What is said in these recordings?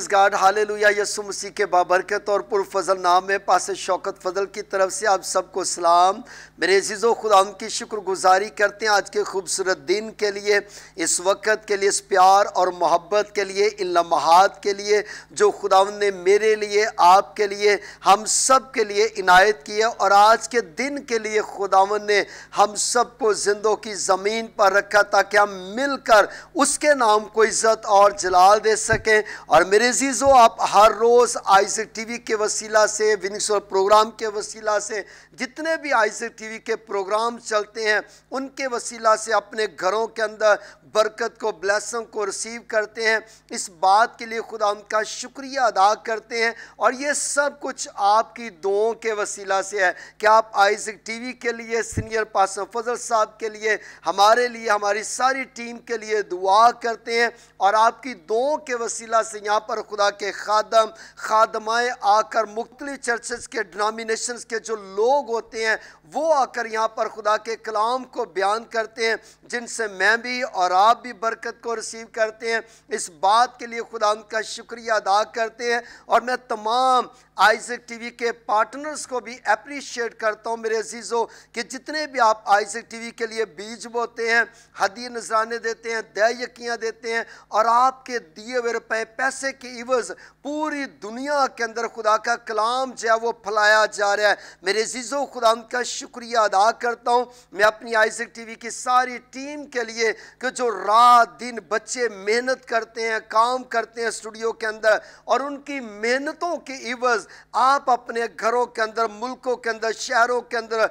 Praise God hallelujah Yesu Masih के बाबरकत और पुरफजल नाम में पास शौकत फजल की तरफ से आप सबको सलाम मेरे अजीज़ो खुदा की शुक्रगुजारी करते हैं आज के खूबसूरत दिन के लिए इस वक्त के लिए इस प्यार और मोहब्बत के लिए इन लम्हात के लिए जो खुदा ने मेरे लिए आपके लिए हम सब के लिए इनायत की है और आज के दिन के लिए खुदावन ने हम सबको जिंदों की ज़मीन पर रखा ताकि हम मिलकर उसके नाम को इज़्ज़त और जलाल दे सकें और मेरे अंग्रेज़ी आप हर रोज़ आई सी टी वी के वसीला से विनिक्सर प्रोग्राम के वसीला से जितने भी आई सी टी वी के प्रोग्राम चलते हैं उनके वसीला से अपने घरों के अंदर बरकत को ब्लैसम को रिसीव करते हैं इस बात के लिए खुदा उनका शुक्रिया अदा करते हैं और ये सब कुछ आपकी दुआओं के वसीला से है कि आप आई सी टी वी के लिए सीनियर पासन फजल साहब के लिए हमारे लिए हमारी सारी टीम के लिए दुआ करते हैं और आपकी दुआओं के वसीला से यहाँ पर खुदा के खादम खादमाएँ आकर मुख्तलि चर्चेस के डिनिनेशन के जो लोग होते हैं वो आकर यहाँ पर खुदा के कलाम को बयान करते हैं जिनसे मैं भी और आप भी बरकत को रिसीव करते हैं इस बात के लिए खुदा उनका शुक्रिया अदा करते हैं और मैं तमाम आइजक टीवी के पार्टनर्स को भी अप्रिशिएट करता हूँ मेरे अजीज़ों कि जितने भी आप आइजक टीवी के लिए बीज बोते हैं हदी नजराने देते हैं दह यकियाँ देते हैं और आपके दिए हुए रुपए पैसे के इवज पूरी दुनिया के अंदर खुदा का कलाम जो है वो फैलाया जा रहा है मेरे अजीज़ों खुदा का शुक्रिया अदा करता हूँ मैं अपनी आइजक वी की सारी टीम के लिए कि जो रात दिन बच्चे मेहनत करते हैं काम करते हैं स्टूडियो के अंदर और उनकी मेहनतों के इवज आप अपने घरों के अंदर मुल्कों के अंदर शहरों के अंदर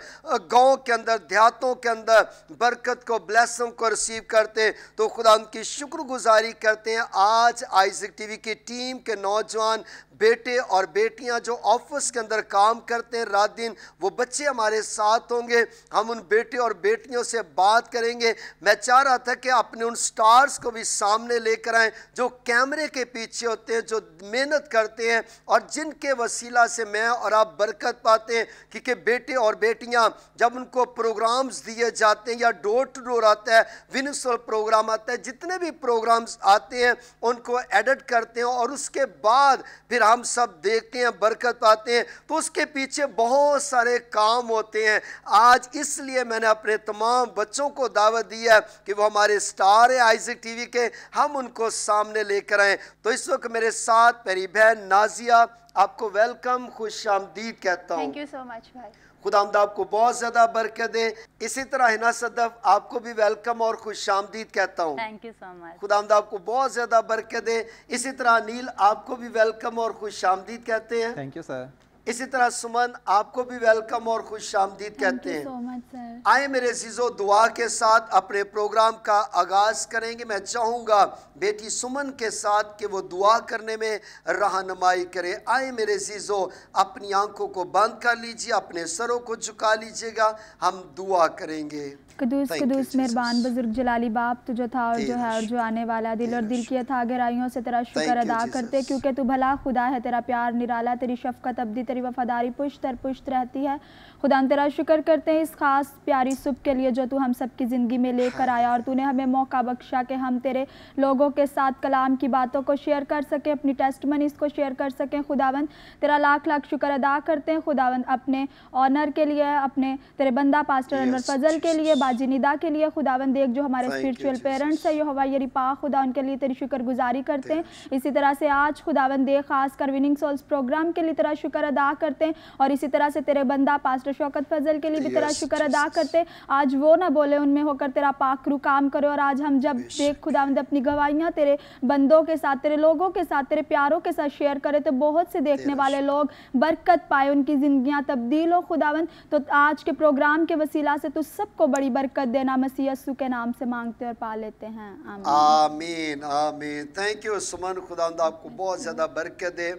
गाँव के अंदर देहातों के अंदर बरकत को ब्लैसम को रिसीव करते हैं तो खुदा उनकी शुक्रगुजारी करते हैं आज आइजिक टीवी की टीम के नौजवान बेटे और बेटियां जो ऑफिस के अंदर काम करते हैं रात दिन वो बच्चे हमारे साथ होंगे हम उन बेटे और बेटियों से बात करेंगे मैं चाह रहा था कि अपने उन स्टार्स को भी सामने लेकर आएँ जो कैमरे के पीछे होते हैं जो मेहनत करते हैं और जिनके वसीला से मैं और आप बरकत पाते हैं क्योंकि बेटे और बेटियाँ जब उनको प्रोग्राम्स दिए जाते हैं या डोर टू डोर आता है विनसोल प्रोग्राम आता है जितने भी प्रोग्राम्स आते हैं उनको एडिट करते हैं और उसके बाद फिर हम सब देखते हैं बरकत पाते हैं तो उसके पीछे बहुत सारे काम होते हैं आज इसलिए मैंने अपने तमाम बच्चों को दावत दी है कि वो हमारे स्टार हैं आइजिक टीवी के हम उनको सामने लेकर आएँ तो इस वक्त मेरे साथ मेरी बहन नाजिया आपको वेलकम खुश आमदीद कहता हूँ थैंक यू सो मच भाई खुदा आपको बहुत ज़्यादा बरकत दे इसी तरह हिना सदफ आपको भी वेलकम और खुश आमदीद कहता हूँ खुदा आपको बहुत ज़्यादा बरकत दे इसी तरह नील आपको भी वेलकम और खुश आमदीद कहते हैं थैंक यू सर इसी तरह सुमन आपको भी वेलकम और खुश आमदीद कहते हैं आए मेरे जीजो दुआ के साथ अपने प्रोग्राम का आगाज करेंगे मैं चाहूंगा बेटी सुमन के साथ कि वो दुआ करने में रहनमाई करे आए मेरे जीजो अपनी आंखों को बंद कर लीजिए अपने सरों को झुका लीजिएगा हम दुआ करेंगे कदूस कदूस मेहरबान बुजुर्ग जलाली बाप तुझो था और जो है और जो आने वाला दिल और दिल की था आयो से तेरा शुक्र अदा करते क्योंकि तू भला खुदा है तेरा प्यार निराला तेरी शफकत अब्दी तेरी वफादारी पुश्त पुश्त रहती है खुदा तेरा शुक्र करते हैं इस ख़ास प्यारी सुबह के लिए जो तू हम सब की ज़िंदगी में लेकर हाँ। आया और तूने हमें मौका बख्शा कि हम तेरे लोगों के साथ कलाम की बातों को शेयर कर सकें अपनी टेस्ट मनीस को शेयर कर सकें खुदावंद तेरा लाख लाख शुक्र अदा करते हैं खुदावंद अपने ऑनर के लिए अपने तेरे बंदा पास्टर अनवर फजल के लिए बाजी निदा के लिए खुदावंद एक जो हमारे स्पिरिचुअल पेरेंट्स है ये हवा पा रिपा खुदा उनके लिए तेरी शुक्रगुजारी करते हैं इसी तरह से आज खुदावंद खास कर विनिंग सोल्स प्रोग्राम के लिए तेरा शुक्र अदा करते हैं और इसी तरह से तेरे बंदा पास्टर मास्टर शौकत फजल के लिए भी तेरा शुक्र अदा करते आज वो ना बोले उनमें होकर तेरा पाक रू काम करे और आज हम जब देख खुदावंद अपनी गवाहियाँ तेरे बंदों के साथ तेरे लोगों के साथ तेरे प्यारों के साथ शेयर करे तो बहुत से देखने वाले लोग बरकत पाए उनकी जिंदगियाँ तब्दील हो खुदावंद तो आज के प्रोग्राम के वसीला से तो सबको बड़ी बरकत देना मसीह के नाम से मांगते और पा लेते हैं आमीन आमीन थैंक यू सुमन खुदावंद आपको बहुत ज़्यादा बरकत दे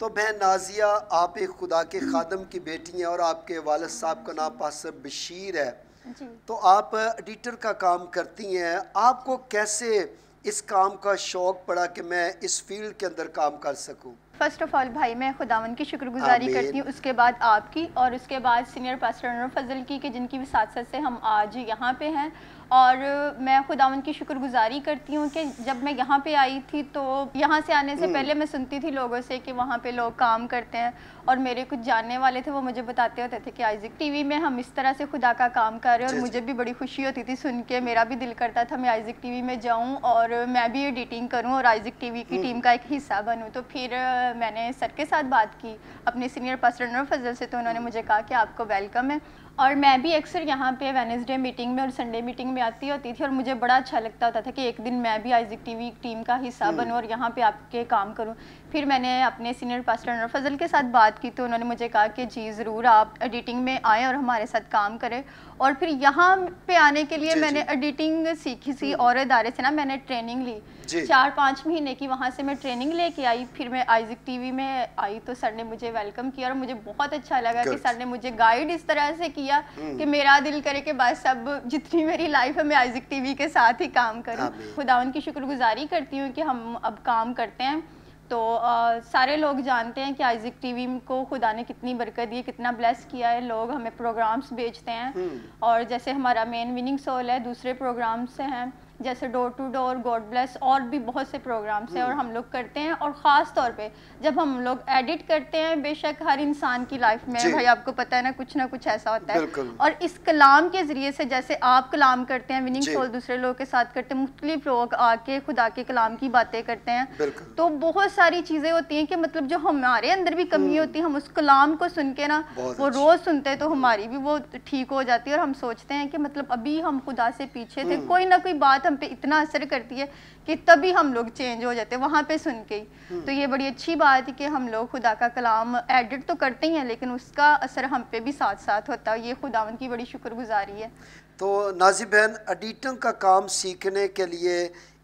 तो बहन नाजिया आप एक खुदा के खादम की बेटी हैं और आपके वालद साहब का नाम पासर बशीर है तो आप एडिटर का काम करती हैं आपको कैसे इस काम का शौक़ पड़ा कि मैं इस फील्ड के अंदर काम कर सकूं? फ़र्स्ट ऑफ़ ऑल भाई मैं खुदावन की शुक्रगुजारी करती हूँ उसके बाद आपकी और उसके बाद सीनियर पास्टर फजल की कि जिनकी विसात से हम आज यहाँ पे हैं और मैं खुदा उनकी शुक्रगुजारी करती हूँ कि जब मैं यहाँ पे आई थी तो यहाँ से आने से हम्म। पहले मैं सुनती थी लोगों से कि वहाँ पे लोग काम करते हैं और मेरे कुछ जानने वाले थे वो मुझे बताते होते थे कि आइजिक टीवी में हम इस तरह से खुदा का काम कर रहे हैं और मुझे भी बड़ी खुशी होती थी सुन के मेरा भी दिल करता था मैं आइजिक टी में जाऊँ और मैं भी एडिटिंग करूँ और आइजिक टी की हम्म। टीम का एक हिस्सा बनूँ तो फिर मैंने सर के साथ बात की अपने सीनियर पास्टर फजल से तो उन्होंने मुझे कहा कि आपको वेलकम है और मैं भी अक्सर यहाँ पे वेनसडे मीटिंग में और संडे मीटिंग में आती होती थी और मुझे बड़ा अच्छा लगता होता था कि एक दिन मैं भी आइजिक टीवी टीम का हिस्सा हम्म। बनूँ और यहाँ पे आपके काम करूँ फिर मैंने अपने सीनियर पास्टर अनवर फजल के साथ बात की तो उन्होंने मुझे कहा कि जी ज़रूर आप एडिटिंग में आएँ और हमारे साथ काम करें और फिर यहाँ पे आने के लिए जी, मैंने एडिटिंग सीखी सी हम्म। और इदारे से ना मैंने ट्रेनिंग ली चार पाँच महीने की वहाँ से मैं ट्रेनिंग लेके आई फिर मैं आइजिक टीवी में आई तो सर ने मुझे वेलकम किया और मुझे बहुत अच्छा लगा कि सर ने मुझे गाइड इस तरह से किया हम्म। कि मेरा दिल करे कि बस अब जितनी मेरी लाइफ है मैं आइजिक टीवी के साथ ही काम करूँ हाँ, खुदा उनकी शुक्रगुजारी करती हूँ कि हम अब काम करते हैं तो आ, सारे लोग जानते हैं कि आइजिक टीवी को खुदा ने कितनी बरकत दी कितना ब्लेस किया है लोग हमें प्रोग्राम्स भेजते हैं हम्म। और जैसे हमारा मेन विनिंग सोल है दूसरे प्रोग्राम्स से हैं जैसे door to door God bless और भी बहुत से प्रोग्राम्स हैं और हम्म। हम लोग करते हैं और ख़ास तौर पे जब हम लोग एडिट करते हैं बेशक हर इंसान की लाइफ में भाई आपको पता है ना कुछ ना कुछ ऐसा होता है और इस कलाम के ज़रिए से जैसे आप कलाम करते हैं विनिंग सोल दूसरे लोगों के साथ करते हैं मुख्तलिफ लोग आके खुदा के कलाम की बातें करते हैं तो बहुत सारी चीज़ें होती हैं कि मतलब जो हमारे अंदर भी कमी हम्म। होती है हम उस कलाम को सुन के ना वो रोज़ सुनते हैं तो हमारी भी वो ठीक हो जाती है और हम सोचते हैं कि मतलब अभी हम खुदा से पीछे थे हम्म। कोई ना कोई बात हम पे इतना असर करती है कि तभी हम लोग चेंज हो जाते हैं वहाँ पे सुन के ही हम्म। तो ये बड़ी अच्छी बात है कि हम लोग खुदा का कलाम एडिट तो करते ही हैं लेकिन उसका असर हम पे भी साथ साथ होता है ये खुदा की बड़ी शुक्रगुजारी है तो नाजी बहन एडिटिंग का काम सीखने के लिए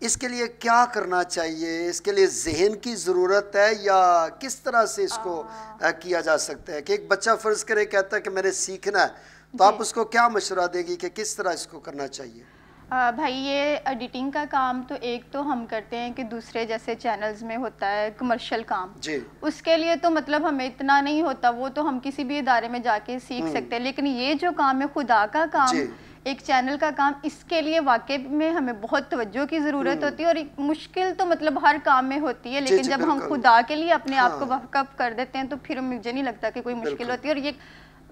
इसके लिए क्या करना चाहिए इसके लिए जहन की ज़रूरत है या किस तरह से इसको आ, किया जा सकता है कि एक बच्चा फ़र्ज़ करे कहता है कि मैंने सीखना है तो आप उसको क्या मशवरा देगी कि किस तरह इसको करना चाहिए भाई ये एडिटिंग का काम तो एक तो हम करते हैं कि दूसरे जैसे चैनल्स में होता है कमर्शियल काम जी उसके लिए तो मतलब हमें इतना नहीं होता वो तो हम किसी भी इदारे में जाके सीख हम्म। सकते हैं लेकिन ये जो काम है खुदा का काम एक चैनल का काम इसके लिए वाकई में हमें बहुत तवज्जो की ज़रूरत हम्म। होती है और मुश्किल तो मतलब हर काम में होती है लेकिन जब हम खुदा के लिए अपने हाँ। आप को वक़ हाँ। कर देते हैं तो फिर मुझे नहीं लगता कि कोई मुश्किल होती है और ये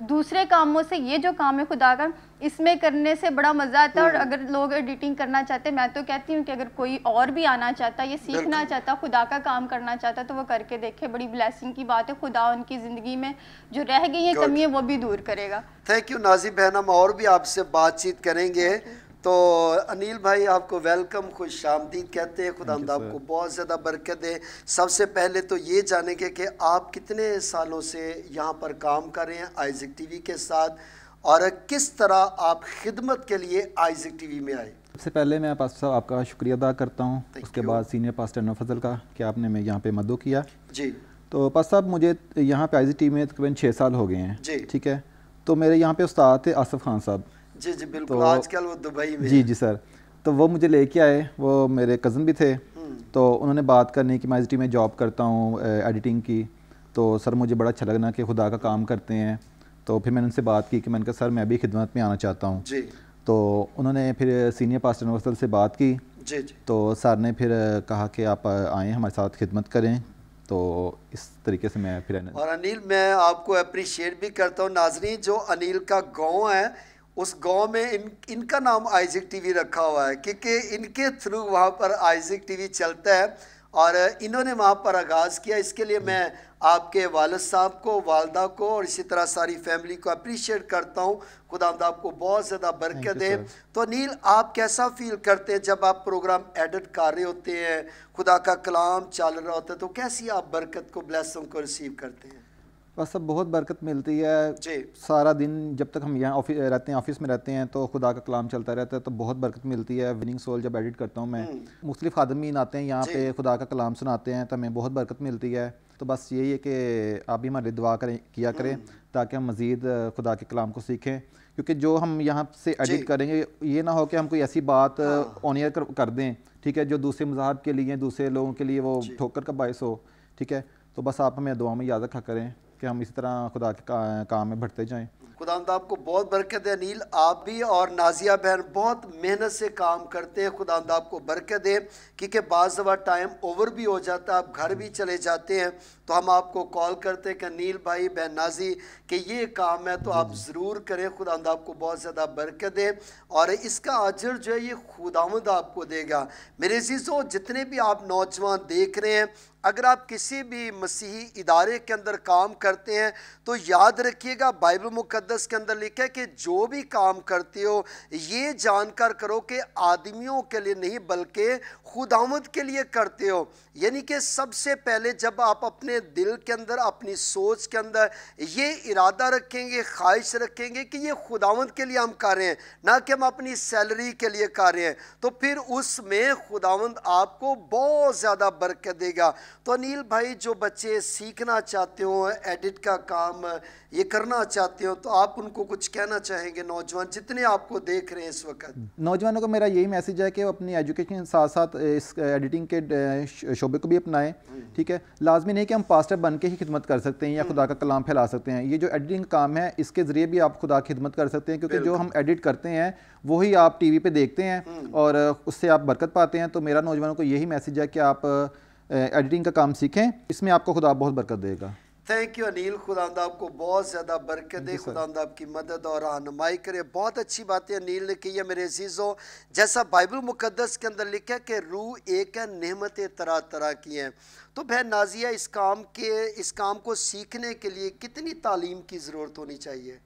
दूसरे कामों से ये जो काम है खुदा का इसमें करने से बड़ा मज़ा आता है और हम्म। अगर लोग एडिटिंग करना चाहते मैं तो कहती हूँ कि अगर कोई और भी आना चाहता ये सीखना चाहता खुदा का काम करना चाहता तो वो करके देखे बड़ी ब्लेसिंग की बात है खुदा उनकी ज़िंदगी में जो रह गई है कमी है वो भी दूर करेगा थैंक यू नाजिब बहन हम और भी आपसे बातचीत करेंगे तो अनिल भाई आपको वेलकम खुश आमदीद कहते हैं खुदा आपको बहुत ज़्यादा बरकत दे सबसे पहले तो ये जाने के कि आप कितने सालों से यहाँ पर काम कर रहे हैं आइजिक टीवी के साथ और किस तरह आप खिदमत के लिए आइजिक टीवी में आए सबसे पहले मैं पास्टर साहब आपका शुक्रिया अदा करता हूँ उसके बाद सीनियर पास्टर नफजल का कि आपने मैं यहाँ पे मदो किया जी तो पास्टर साहब मुझे यहाँ पे टी टीवी में तकरीबन छः साल हो गए हैं जी ठीक है तो मेरे यहाँ पे उस्ताद थे आसफ़ खान साहब जी जी बिल्कुल तो, आजकल वो दुबई में जी जी सर तो वो मुझे लेके आए वो मेरे कज़न भी थे हम्म। तो उन्होंने बात करनी कि मैं आई में जॉब करता हूँ एडिटिंग की तो सर मुझे बड़ा अच्छा लगना कि खुदा का काम करते हैं तो फिर मैंने उनसे बात की कि मैंने कहा सर मैं अभी खिदमत में आना चाहता हूँ तो उन्होंने फिर सीनियर पास्टर यूनिवर्सल से बात की जी जी तो सर ने फिर कहा कि आप आएँ हमारे साथ खिदमत करें तो इस तरीके से मैं फिर और अनिल मैं आपको अप्रिशिएट भी करता हूँ नाजरी जो अनिल का गाँव है उस गांव में इन इनका नाम आइजिक टीवी रखा हुआ है क्योंकि इनके थ्रू वहाँ पर आइजिक टीवी चलता है और इन्होंने वहाँ पर आगाज़ किया इसके लिए मैं आपके वालद साहब को वालदा को और इसी तरह सारी फैमिली को अप्रिशिएट करता हूँ खुदा आपको बहुत ज़्यादा बरकत दे तो नील आप कैसा फील करते हैं जब आप प्रोग्राम एडिट कर रहे होते हैं खुदा का कलाम चल रहा होता है तो कैसी आप बरकत को ब्लैसों को रिसीव करते हैं बस अब बहुत बरकत मिलती है जी सारा दिन जब तक हम यहाँ रहते हैं ऑफिस में रहते हैं तो खुदा का कलाम चलता रहता है तो बहुत बरकत मिलती है विनिंग सोल जब एडिट करता हूँ मैं हम्म। मुख्तलिफ आदमी आते हैं यहाँ पे खुदा का कलाम सुनाते हैं तो हमें बहुत बरकत मिलती है तो बस यही है कि आप भी हमारे दुआ करें किया करें हम्म। ताकि हम मज़ीद खुदा के कलाम को सीखें क्योंकि जो हम यहाँ से एडिट करेंगे ये ना हो कि हम कोई ऐसी बात ऑन हाँ। एयर कर, कर दें ठीक है जो दूसरे मजाहब के लिए दूसरे लोगों के लिए वो ठोकर का बायस हो ठीक है तो बस आप हमें दुआ में याद रखा करें कि हम इस तरह खुदा के का, काम में बढ़ते जाएँ खुदा आपको बहुत बरकत दे अनिल आप भी और नाजिया बहन बहुत मेहनत से काम करते हैं खुदा आपको बरकत दे क्योंकि बाज़ दफ़ा टाइम ओवर भी हो जाता है आप घर भी चले जाते हैं तो हम आपको कॉल करते हैं कि अनिल भाई बहन नाजी कि ये काम है तो आप ज़रूर करें खुदा आपको बहुत ज़्यादा बरकत दे और इसका अजर जो है ये खुदामद आपको देगा मेरे चीज़ों जितने भी आप नौजवान देख रहे हैं अगर आप किसी भी मसीही इदारे के अंदर काम करते हैं तो याद रखिएगा बाइबल मुकद्दस के अंदर लिखा है कि जो भी काम करते हो ये जानकर करो कि आदमियों के लिए नहीं बल्कि खुदामद के लिए करते हो यानी कि सबसे पहले जब आप अपने दिल के अंदर अपनी सोच के अंदर ये इरादा रखेंगे ख्वाहिश रखेंगे कि ये खुदावंद के लिए हम कर रहे हैं ना कि हम अपनी सैलरी के लिए कर रहे हैं तो फिर उसमें खुदावंद आपको बहुत ज़्यादा बरकत देगा तो अनिल भाई जो बच्चे सीखना चाहते हो एडिट का काम ये करना चाहते हो तो आप उनको कुछ कहना चाहेंगे नौजवान जितने आपको देख रहे हैं इस वक्त नौजवानों को मेरा यही मैसेज है कि वो अपनी एजुकेशन के साथ साथ इस एडिटिंग के शोबे को भी अपनाएं ठीक है लाजमी नहीं कि हम पास्टर बन के ही खिदमत कर सकते हैं या खुदा का कलाम फैला सकते हैं ये जो एडिटिंग काम है इसके ज़रिए भी आप खुदा की खिदमत कर सकते हैं क्योंकि जो हम एडिट करते हैं वही आप टी वी देखते हैं हम्म। और उससे आप बरकत पाते हैं तो मेरा नौजवानों को यही मैसेज है कि आप एडिटिंग का काम सीखें इसमें आपको खुदा बहुत बरकत देगा थैंक यू अनिल खुदांद आपको बहुत ज़्यादा बरकत दे खुदांद आपकी मदद और रहनुमाई करे बहुत अच्छी बातें अनिल ने की है मेरे अजीज़ों जैसा बाइबल मुकदस के अंदर लिखा है कि रूह एक है नहमतें तरह तरह की हैं तो बहन नाजिया इस काम के इस काम को सीखने के लिए कितनी तालीम की ज़रूरत होनी चाहिए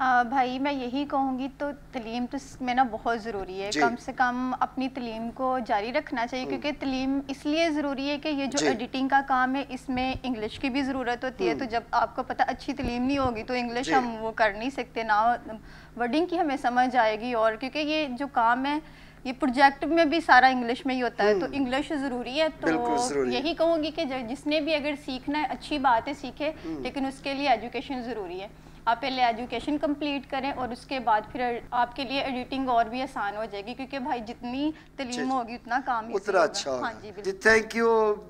भाई मैं यही कहूँगी तो तलीम तो ना बहुत ज़रूरी है कम से कम अपनी तलीम को जारी रखना चाहिए हम्म। क्योंकि तलीम इसलिए ज़रूरी है कि ये जो एडिटिंग का काम है इसमें इंग्लिश की भी ज़रूरत होती है तो हम्म। जब आपको पता अच्छी तलीम नहीं होगी तो इंग्लिश हम वो कर नहीं सकते ना वर्डिंग की हमें समझ आएगी और क्योंकि ये जो काम है ये प्रोजेक्ट में भी सारा इंग्लिश में ही होता है तो हम्म। इंग्लिश ज़रूरी है तो यही कहूँगी कि जिसने भी अगर सीखना है अच्छी बात है सीखे लेकिन उसके लिए एजुकेशन ज़रूरी है आप पहले एजुकेशन कंप्लीट करें और उसके बाद फिर आपके लिए एडिटिंग और भी आसान हो जाएगी क्योंकि भाई जितनी तलीम होगी उतना काम उतना अच्छा हाँ जी थैंक यू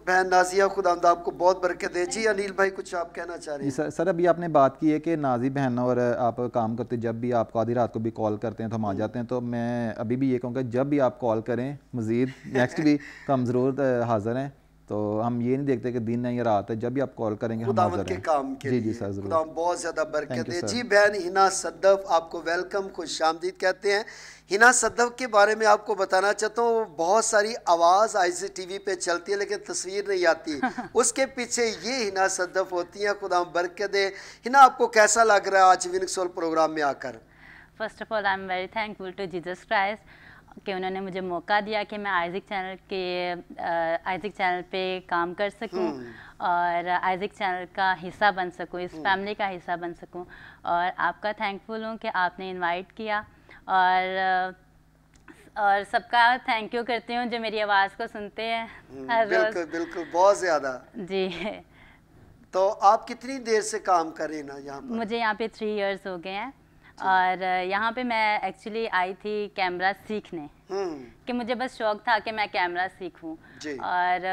बहन नाजिया खुदामद आपको बहुत बरकत दे जी अनिल भाई कुछ आप कहना चाह रहे हैं सर अभी आपने बात की है कि नाजी बहन और आप काम करते जब भी आपको आधी रात को भी कॉल करते हैं तो हम आ हम्म। जाते हैं तो मैं अभी भी ये कहूँगा जब भी आप कॉल करें मज़ीद नेक्स्ट भी हम ज़रूर हाज़िर हैं तो हम ये नहीं देखते कि दिन है या रात है जब भी आप कॉल करेंगे हम हाजिर के काम के जी जी सर खुदा बहुत ज़्यादा बरकत है जी बहन हिना सद्दफ आपको वेलकम खुश आमदीद कहते हैं हिना सद्दफ के बारे में आपको बताना चाहता हूँ बहुत सारी आवाज़ आई सी टी वी पर चलती है लेकिन तस्वीर नहीं आती उसके पीछे ये हिना सद्दफ होती हैं खुदा बरकत है हिना आपको कैसा लग रहा है आज विनिक्सोल प्रोग्राम में आकर first of all I am very thankful to Jesus Christ कि उन्होंने मुझे मौका दिया कि मैं आइजिक चैनल के आइजिक चैनल पे काम कर सकूं hmm. और आइजिक चैनल का हिस्सा बन सकूं इस फैमिली hmm. का हिस्सा बन सकूं और आपका थैंकफुल हूं कि आपने इनवाइट किया और और सबका थैंक यू करती हूँ जो मेरी आवाज़ को सुनते हैं hmm, हर बिल्कुल बिल्कुल बहुत ज़्यादा जी तो आप कितनी देर से काम करें ना यहाँ मुझे यहाँ पे थ्री इयर्स हो गए हैं और यहाँ पे मैं एक्चुअली आई थी कैमरा सीखने हम्म। कि मुझे बस शौक था कि मैं कैमरा सीखूं और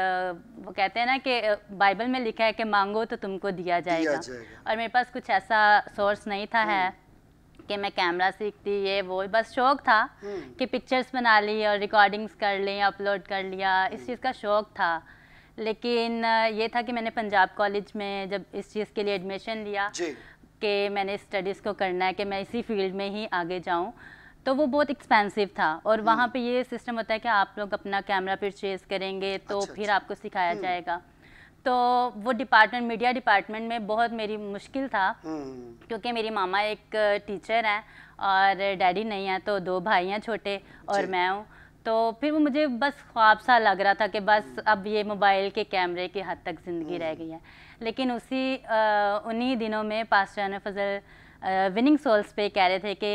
वो कहते हैं ना कि बाइबल में लिखा है कि मांगो तो तुमको दिया जाएगा, दिया जाएगा। और मेरे पास कुछ ऐसा सोर्स नहीं था है हम्म। कि मैं कैमरा सीखती ये वो बस शौक था हम्म। कि पिक्चर्स बना ली और रिकॉर्डिंग्स कर ली अपलोड कर लिया इस चीज़ का शौक था लेकिन ये था कि मैंने पंजाब कॉलेज में जब इस चीज़ के लिए एडमिशन लिया कि मैंने स्टडीज़ को करना है कि मैं इसी फील्ड में ही आगे जाऊँ तो वो बहुत एक्सपेंसिव था और हम्म। वहाँ पे ये सिस्टम होता है कि आप लोग अपना कैमरा परचेज करेंगे तो अच्छा, फिर अच्छा। आपको सिखाया हम्म। जाएगा तो वो डिपार्टमेंट मीडिया डिपार्टमेंट में बहुत मेरी मुश्किल था हम्म। क्योंकि मेरी मामा एक टीचर हैं और डैडी नहीं हैं तो दो भाई हैं छोटे और मैं हूँ तो फिर वो मुझे बस ख्वाब सा लग रहा था कि बस अब ये मोबाइल के कैमरे की हद तक ज़िंदगी रह गई है हम्म। लेकिन उसी उन्हीं दिनों में पास्टर फजल विनिंग सोल्स पे कह रहे थे कि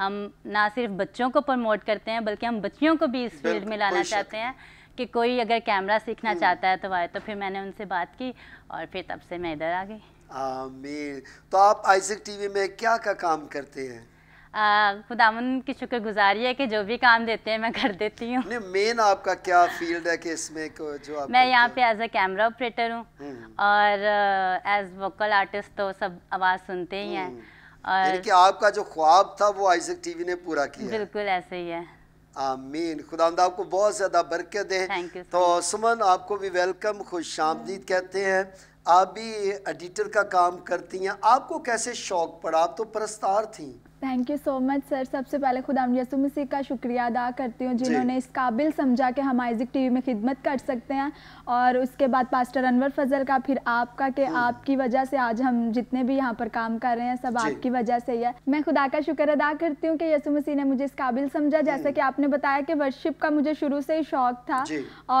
हम ना सिर्फ बच्चों को प्रमोट करते हैं बल्कि हम बच्चियों को भी इस फील्ड में लाना चाहते हैं कि कोई अगर कैमरा सीखना हम्म। चाहता है तो आए तो फिर मैंने उनसे बात की और फिर तब से मैं इधर आ गई तो आप आइजक टीवी में क्या का काम करते हैं खुदामन की शुक्रगुजारी है कि जो भी काम देते हैं मैं कर देती हूँ मेन आपका क्या फील्ड है कि इसमें को जो आप मैं यहाँ पे as hmm. A camera operator हूँ और एज वोकल आर्टिस्ट तो सब आवाज़ सुनते ही हैं हम्म। और कि आपका जो ख्वाब था वो आइजक टीवी ने पूरा किया बिल्कुल ऐसे ही है आमीन खुदा आपको बहुत ज़्यादा बरकत दें तो सुमन आपको भी वेलकम खुश आमदीद हम्म। कहते हैं आप भी एडिटर का काम करती हैं आपको कैसे शौक पड़ा आप तो प्रस्तार थी thank you so much sir सबसे पहले खुदा यसु मसीह का शुक्रिया अदा करती हूँ जिन्होंने इस काबिल समझा कि हम आइजिक टीवी में खिदमत कर सकते हैं और उसके बाद पास्टर अनवर फजल का फिर आपका कि हम्म। आपकी वजह से आज हम जितने भी यहाँ पर काम कर रहे हैं सब आपकी वजह से ही है मैं खुदा का शुक्र अदा करती हूँ कि यसु मसीह ने मुझे इस काबिल समझा हम्म। जैसा कि आपने बताया कि वर्शिप का मुझे शुरू से ही शौक था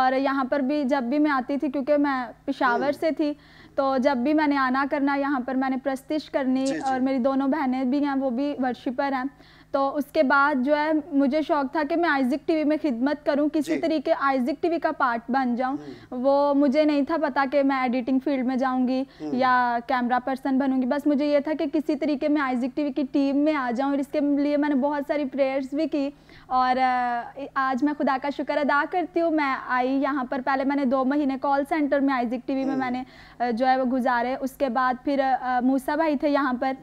और यहाँ पर भी जब भी मैं आती थी क्योंकि मैं पिशावर हम्म। से थी तो जब भी मैंने आना करना यहाँ पर मैंने प्रस्तिश करनी और मेरी दोनों बहनें भी हैं वो भी वर्शिपर हैं तो उसके बाद जो है मुझे शौक था कि मैं आइजिक टीवी में खिदमत करूं किसी तरीके आइजिक टीवी का पार्ट बन जाऊं हम्म। वो मुझे नहीं था पता कि मैं एडिटिंग फील्ड में जाऊंगी हम्म। या कैमरा पर्सन बनूंगी बस मुझे ये था कि किसी तरीके मैं आइजिक टीवी की टीम में आ जाऊं और इसके लिए मैंने बहुत सारी प्रेयर्स भी की और आज मैं खुदा का शुक्र अदा करती हूँ मैं आई यहाँ पर पहले मैंने दो महीने कॉल सेंटर में आइजिक टीवी में हम्म। मैंने जो है वो गुजारे उसके बाद फिर मूसा भाई थे यहाँ पर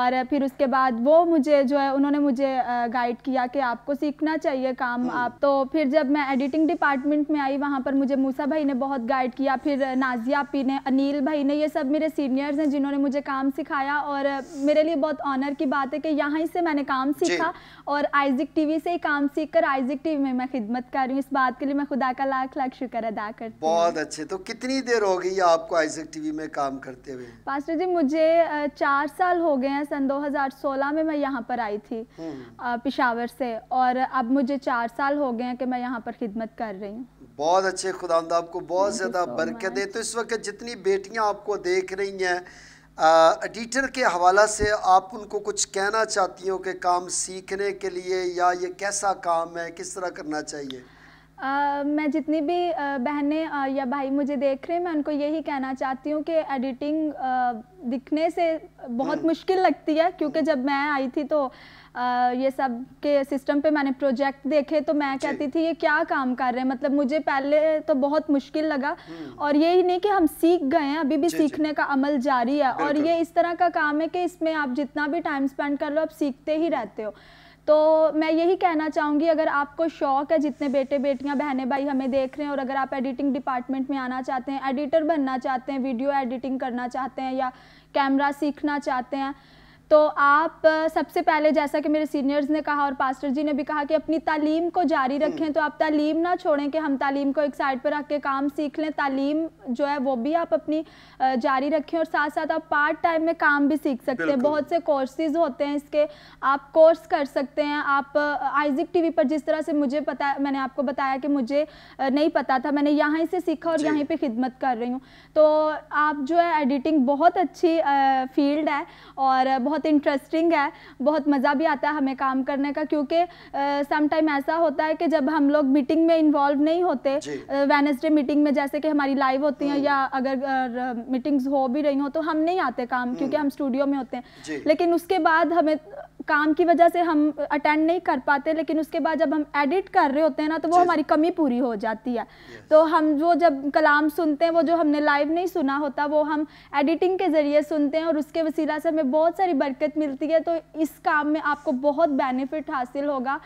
और फिर उसके बाद वो मुझे जो है उन्होंने मुझे गाइड किया कि आपको सीखना चाहिए काम हम्म। आप तो फिर जब मैं एडिटिंग डिपार्टमेंट में आई वहाँ पर मुझे मूसा भाई ने बहुत गाइड किया फिर नाजिया पी ने अनिल भाई ने ये सब मेरे सीनियर्स हैं जिन्होंने मुझे काम सिखाया और मेरे लिए बहुत ऑनर की बात है कि यहाँ से मैंने काम सीखा और आइजिक टीवी से ही काम सीख कर आइजिक टीवी में मैं खिदमत कर रही हूँ इस बात के लिए मैं खुदा का लाख लाख शुक्र अदा कर बहुत अच्छे तो कितनी देर हो गई आपको आइजिक टीवी में काम करते हुए पास्टर जी मुझे चार साल हो गए हैं सन 2016 में मैं यहाँ पर आई थी हम्म। पिशावर से और अब मुझे चार साल हो गए हैं कि मैं यहाँ पर खिदमत कर रही हूँ बहुत अच्छे खुदा आपको बहुत ज़्यादा बरकत दे तो इस वक्त जितनी बेटियाँ आपको देख रही हैं एडिटर के हवाला से आप उनको कुछ कहना चाहती हो कि काम सीखने के लिए या ये कैसा काम है किस तरह करना चाहिए आ, मैं जितनी भी बहनें या भाई मुझे देख रहे हैं मैं उनको यही कहना चाहती हूँ कि एडिटिंग दिखने से बहुत हम्म। मुश्किल लगती है क्योंकि जब मैं आई थी तो ये सब के सिस्टम पे मैंने प्रोजेक्ट देखे तो मैं कहती थी ये क्या काम कर रहे हैं मतलब मुझे पहले तो बहुत मुश्किल लगा हम्म। और ये ही नहीं कि हम सीख गए हैं अभी भी सीखने का अमल जारी है और ये इस तरह का काम है कि इसमें आप जितना भी टाइम स्पेंड कर लो आप सीखते ही रहते हो तो मैं यही कहना चाहूँगी अगर आपको शौक है जितने बेटे बेटियाँ बहनें भाई हमें देख रहे हैं और अगर आप एडिटिंग डिपार्टमेंट में आना चाहते हैं एडिटर बनना चाहते हैं वीडियो एडिटिंग करना चाहते हैं या कैमरा सीखना चाहते हैं तो आप सबसे पहले जैसा कि मेरे सीनियर्स ने कहा और पास्टर जी ने भी कहा कि अपनी तालीम को जारी हम्म। रखें तो आप तालीम ना छोड़ें कि हम तालीम को एक साइड पर रख के काम सीख लें तालीम जो है वो भी आप अपनी जारी रखें और साथ साथ आप पार्ट टाइम में काम भी सीख सकते हैं बहुत से कोर्सेज होते हैं इसके आप कोर्स कर सकते हैं आप आइजिक टीवी पर जिस तरह से मुझे पता मैंने आपको बताया कि मुझे नहीं पता था मैंने यहाँ से सीखा और यहीं पर खिदमत कर रही हूँ तो आप जो है एडिटिंग बहुत अच्छी फील्ड है और बहुत बहुत इंटरेस्टिंग है बहुत मज़ा भी आता है हमें काम करने का क्योंकि समटाइम ऐसा होता है कि जब हम लोग मीटिंग में इन्वॉल्व नहीं होते वेनसडे मीटिंग में जैसे कि हमारी लाइव होती हैं हम्म। या अगर मीटिंग्स हो भी रही हो तो हम नहीं आते काम क्योंकि हम्म। हम स्टूडियो में होते हैं लेकिन उसके बाद हमें काम की वजह से हम अटेंड नहीं कर पाते लेकिन उसके बाद जब हम एडिट कर रहे होते हैं ना तो वो हमारी कमी पूरी हो जाती है तो हम वो जब कलाम सुनते हैं वो जो हमने लाइव नहीं सुना होता वो हम एडिटिंग के ज़रिए सुनते हैं और उसके वसीला से हमें बहुत सारी बरकत मिलती है तो इस काम में आपको बहुत बेनिफिट हासिल होगा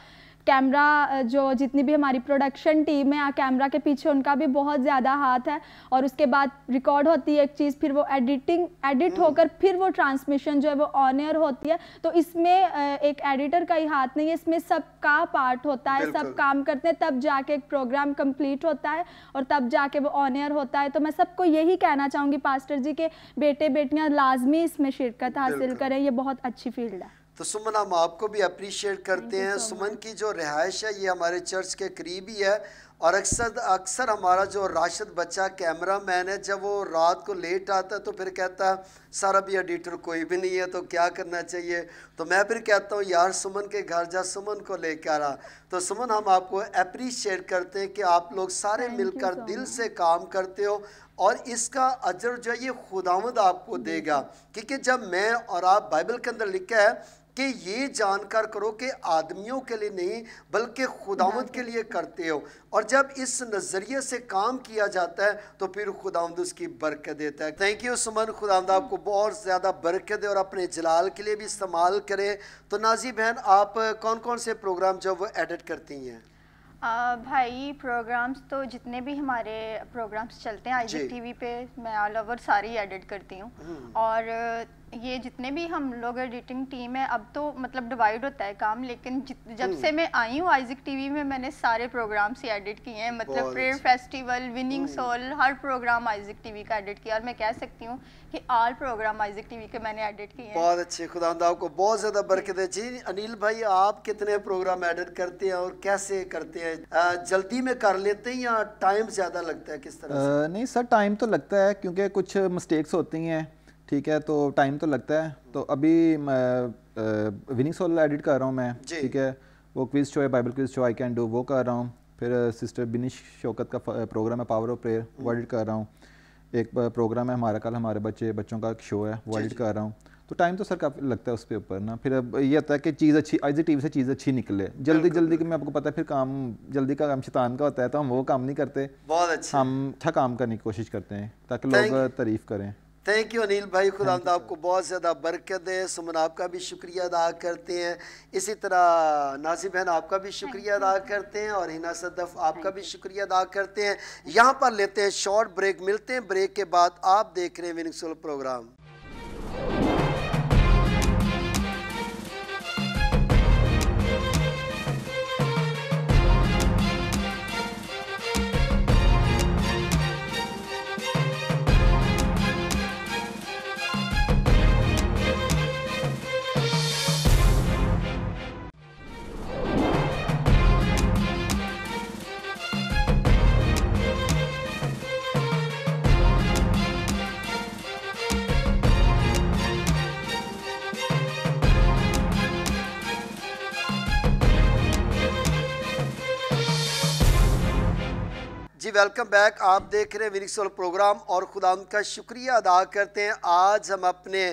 कैमरा जो जितनी भी हमारी प्रोडक्शन टीम है कैमरा के पीछे उनका भी बहुत ज़्यादा हाथ है और उसके बाद रिकॉर्ड होती है एक चीज़ फिर वो एडिटिंग एडिट हम्म। होकर फिर वो ट्रांसमिशन जो है वो ऑन एयर होती है तो इसमें एक एडिटर का ही हाथ नहीं है इसमें सब का पार्ट होता है सब काम करते हैं तब जाके एक प्रोग्राम कम्प्लीट होता है और तब जाके वो ऑन एयर होता है तो मैं सबको यही कहना चाहूँगी पास्टर जी के बेटे बेटियाँ लाजमी इसमें शिरकत हासिल करें ये बहुत अच्छी फील्ड है तो सुमन हम आपको भी अप्रिशिएट करते हैं so सुमन की जो रिहाइश है ये हमारे चर्च के करीब ही है और अक्सर अक्सर हमारा जो राशिद बच्चा कैमरा मैन है जब वो रात को लेट आता है तो फिर कहता है सर अभी एडिटर कोई भी नहीं है तो क्या करना चाहिए तो मैं फिर कहता हूँ यार सुमन के घर जा सुमन को लेकर आ तो सुमन हम आपको अप्रिशिएट करते हैं कि आप लोग सारे मिलकर so दिल से काम करते हो और इसका अजर जो है ये खुदावंद आपको देगा क्योंकि जब मैं और आप बाइबल के अंदर लिखा है कि ये जानकर करो कि आदमियों के लिए नहीं बल्कि खुदावंद के लिए करते हो और जब इस नज़रिए से काम किया जाता है तो फिर खुदावंद उसकी बरकत देता है थैंक यू सुमन खुदावंद आपको बहुत ज़्यादा बरकत दे और अपने जलाल के लिए भी इस्तेमाल करे तो नाजी बहन आप कौन कौन से प्रोग्राम जो वो एडिट करती हैं आ, भाई प्रोग्राम्स तो जितने भी हमारे प्रोग्राम्स चलते हैं आई टीवी पे मैं ऑल ओवर सारी एडिट करती हूँ हम्म। और ये जितने भी हम लोग एडिटिंग टीम है अब तो मतलब डिवाइड होता है काम लेकिन जब से हम्म। मैं आई हूँ आइजिक टीवी में मैंने सारे प्रोग्राम्स ही एडिट किए हैं मतलब प्रेयर फेस्टिवल विनिंग सोल हर प्रोग्राम आइजिक टीवी का एडिट किया और मैं कह सकती हूँ कि आल प्रोग्राम आइजिक टीवी के मैंने एडिट किए बहुत अच्छे खुदा आपको बहुत ज़्यादा बरकत है जी अनिल भाई आप कितने प्रोग्राम एडिट करते हैं और कैसे करते हैं जल्दी में कर लेते हैं या टाइम ज़्यादा लगता है किस तरह नहीं सर टाइम तो लगता है क्योंकि कुछ मिस्टेक्स होती हैं ठीक है तो टाइम तो लगता है तो अभी विनिंग सोल एडिट कर रहा हूँ मैं ठीक है वो क्विज शो है Bible quiz show I can do वो कर रहा हूँ फिर सिस्टर बिनिश शौकत का प्रोग्राम है पावर ऑफ प्रेयर वो एडिट कर रहा हूँ एक प्रोग्राम है हमारा कल हमारे बच्चे बच्चों का शो है वो एडिट कर रहा हूँ तो टाइम तो सर काफ़ी लगता है उसके ऊपर ना फिर अब ये होता है कि चीज़ अच्छी आज टीवी से चीज़ अच्छी निकले जल्दी जल्दी की मैं आपको पता है फिर काम जल्दी का काम शैतान का होता है तो हम वो काम नहीं करते बहुत अच्छा हम अच्छा काम करने की कोशिश करते हैं ताकि लोग तारीफ़ करें थैंक यू अनिल भाई खुदा आपको बहुत ज़्यादा बरकत दे सुमन आपका भी शुक्रिया अदा करते हैं इसी तरह नाजी बहन आपका भी शुक्रिया अदा करते हैं और हिना सदफ आपका भी शुक्रिया अदा करते हैं यहाँ पर लेते हैं शॉर्ट ब्रेक मिलते हैं ब्रेक के बाद आप देख रहे हैं विनिंग प्रोग्राम वेलकम बैक आप देख रहे हैं विनिक्सोल प्रोग्राम और खुदा का शुक्रिया अदा करते हैं आज हम अपने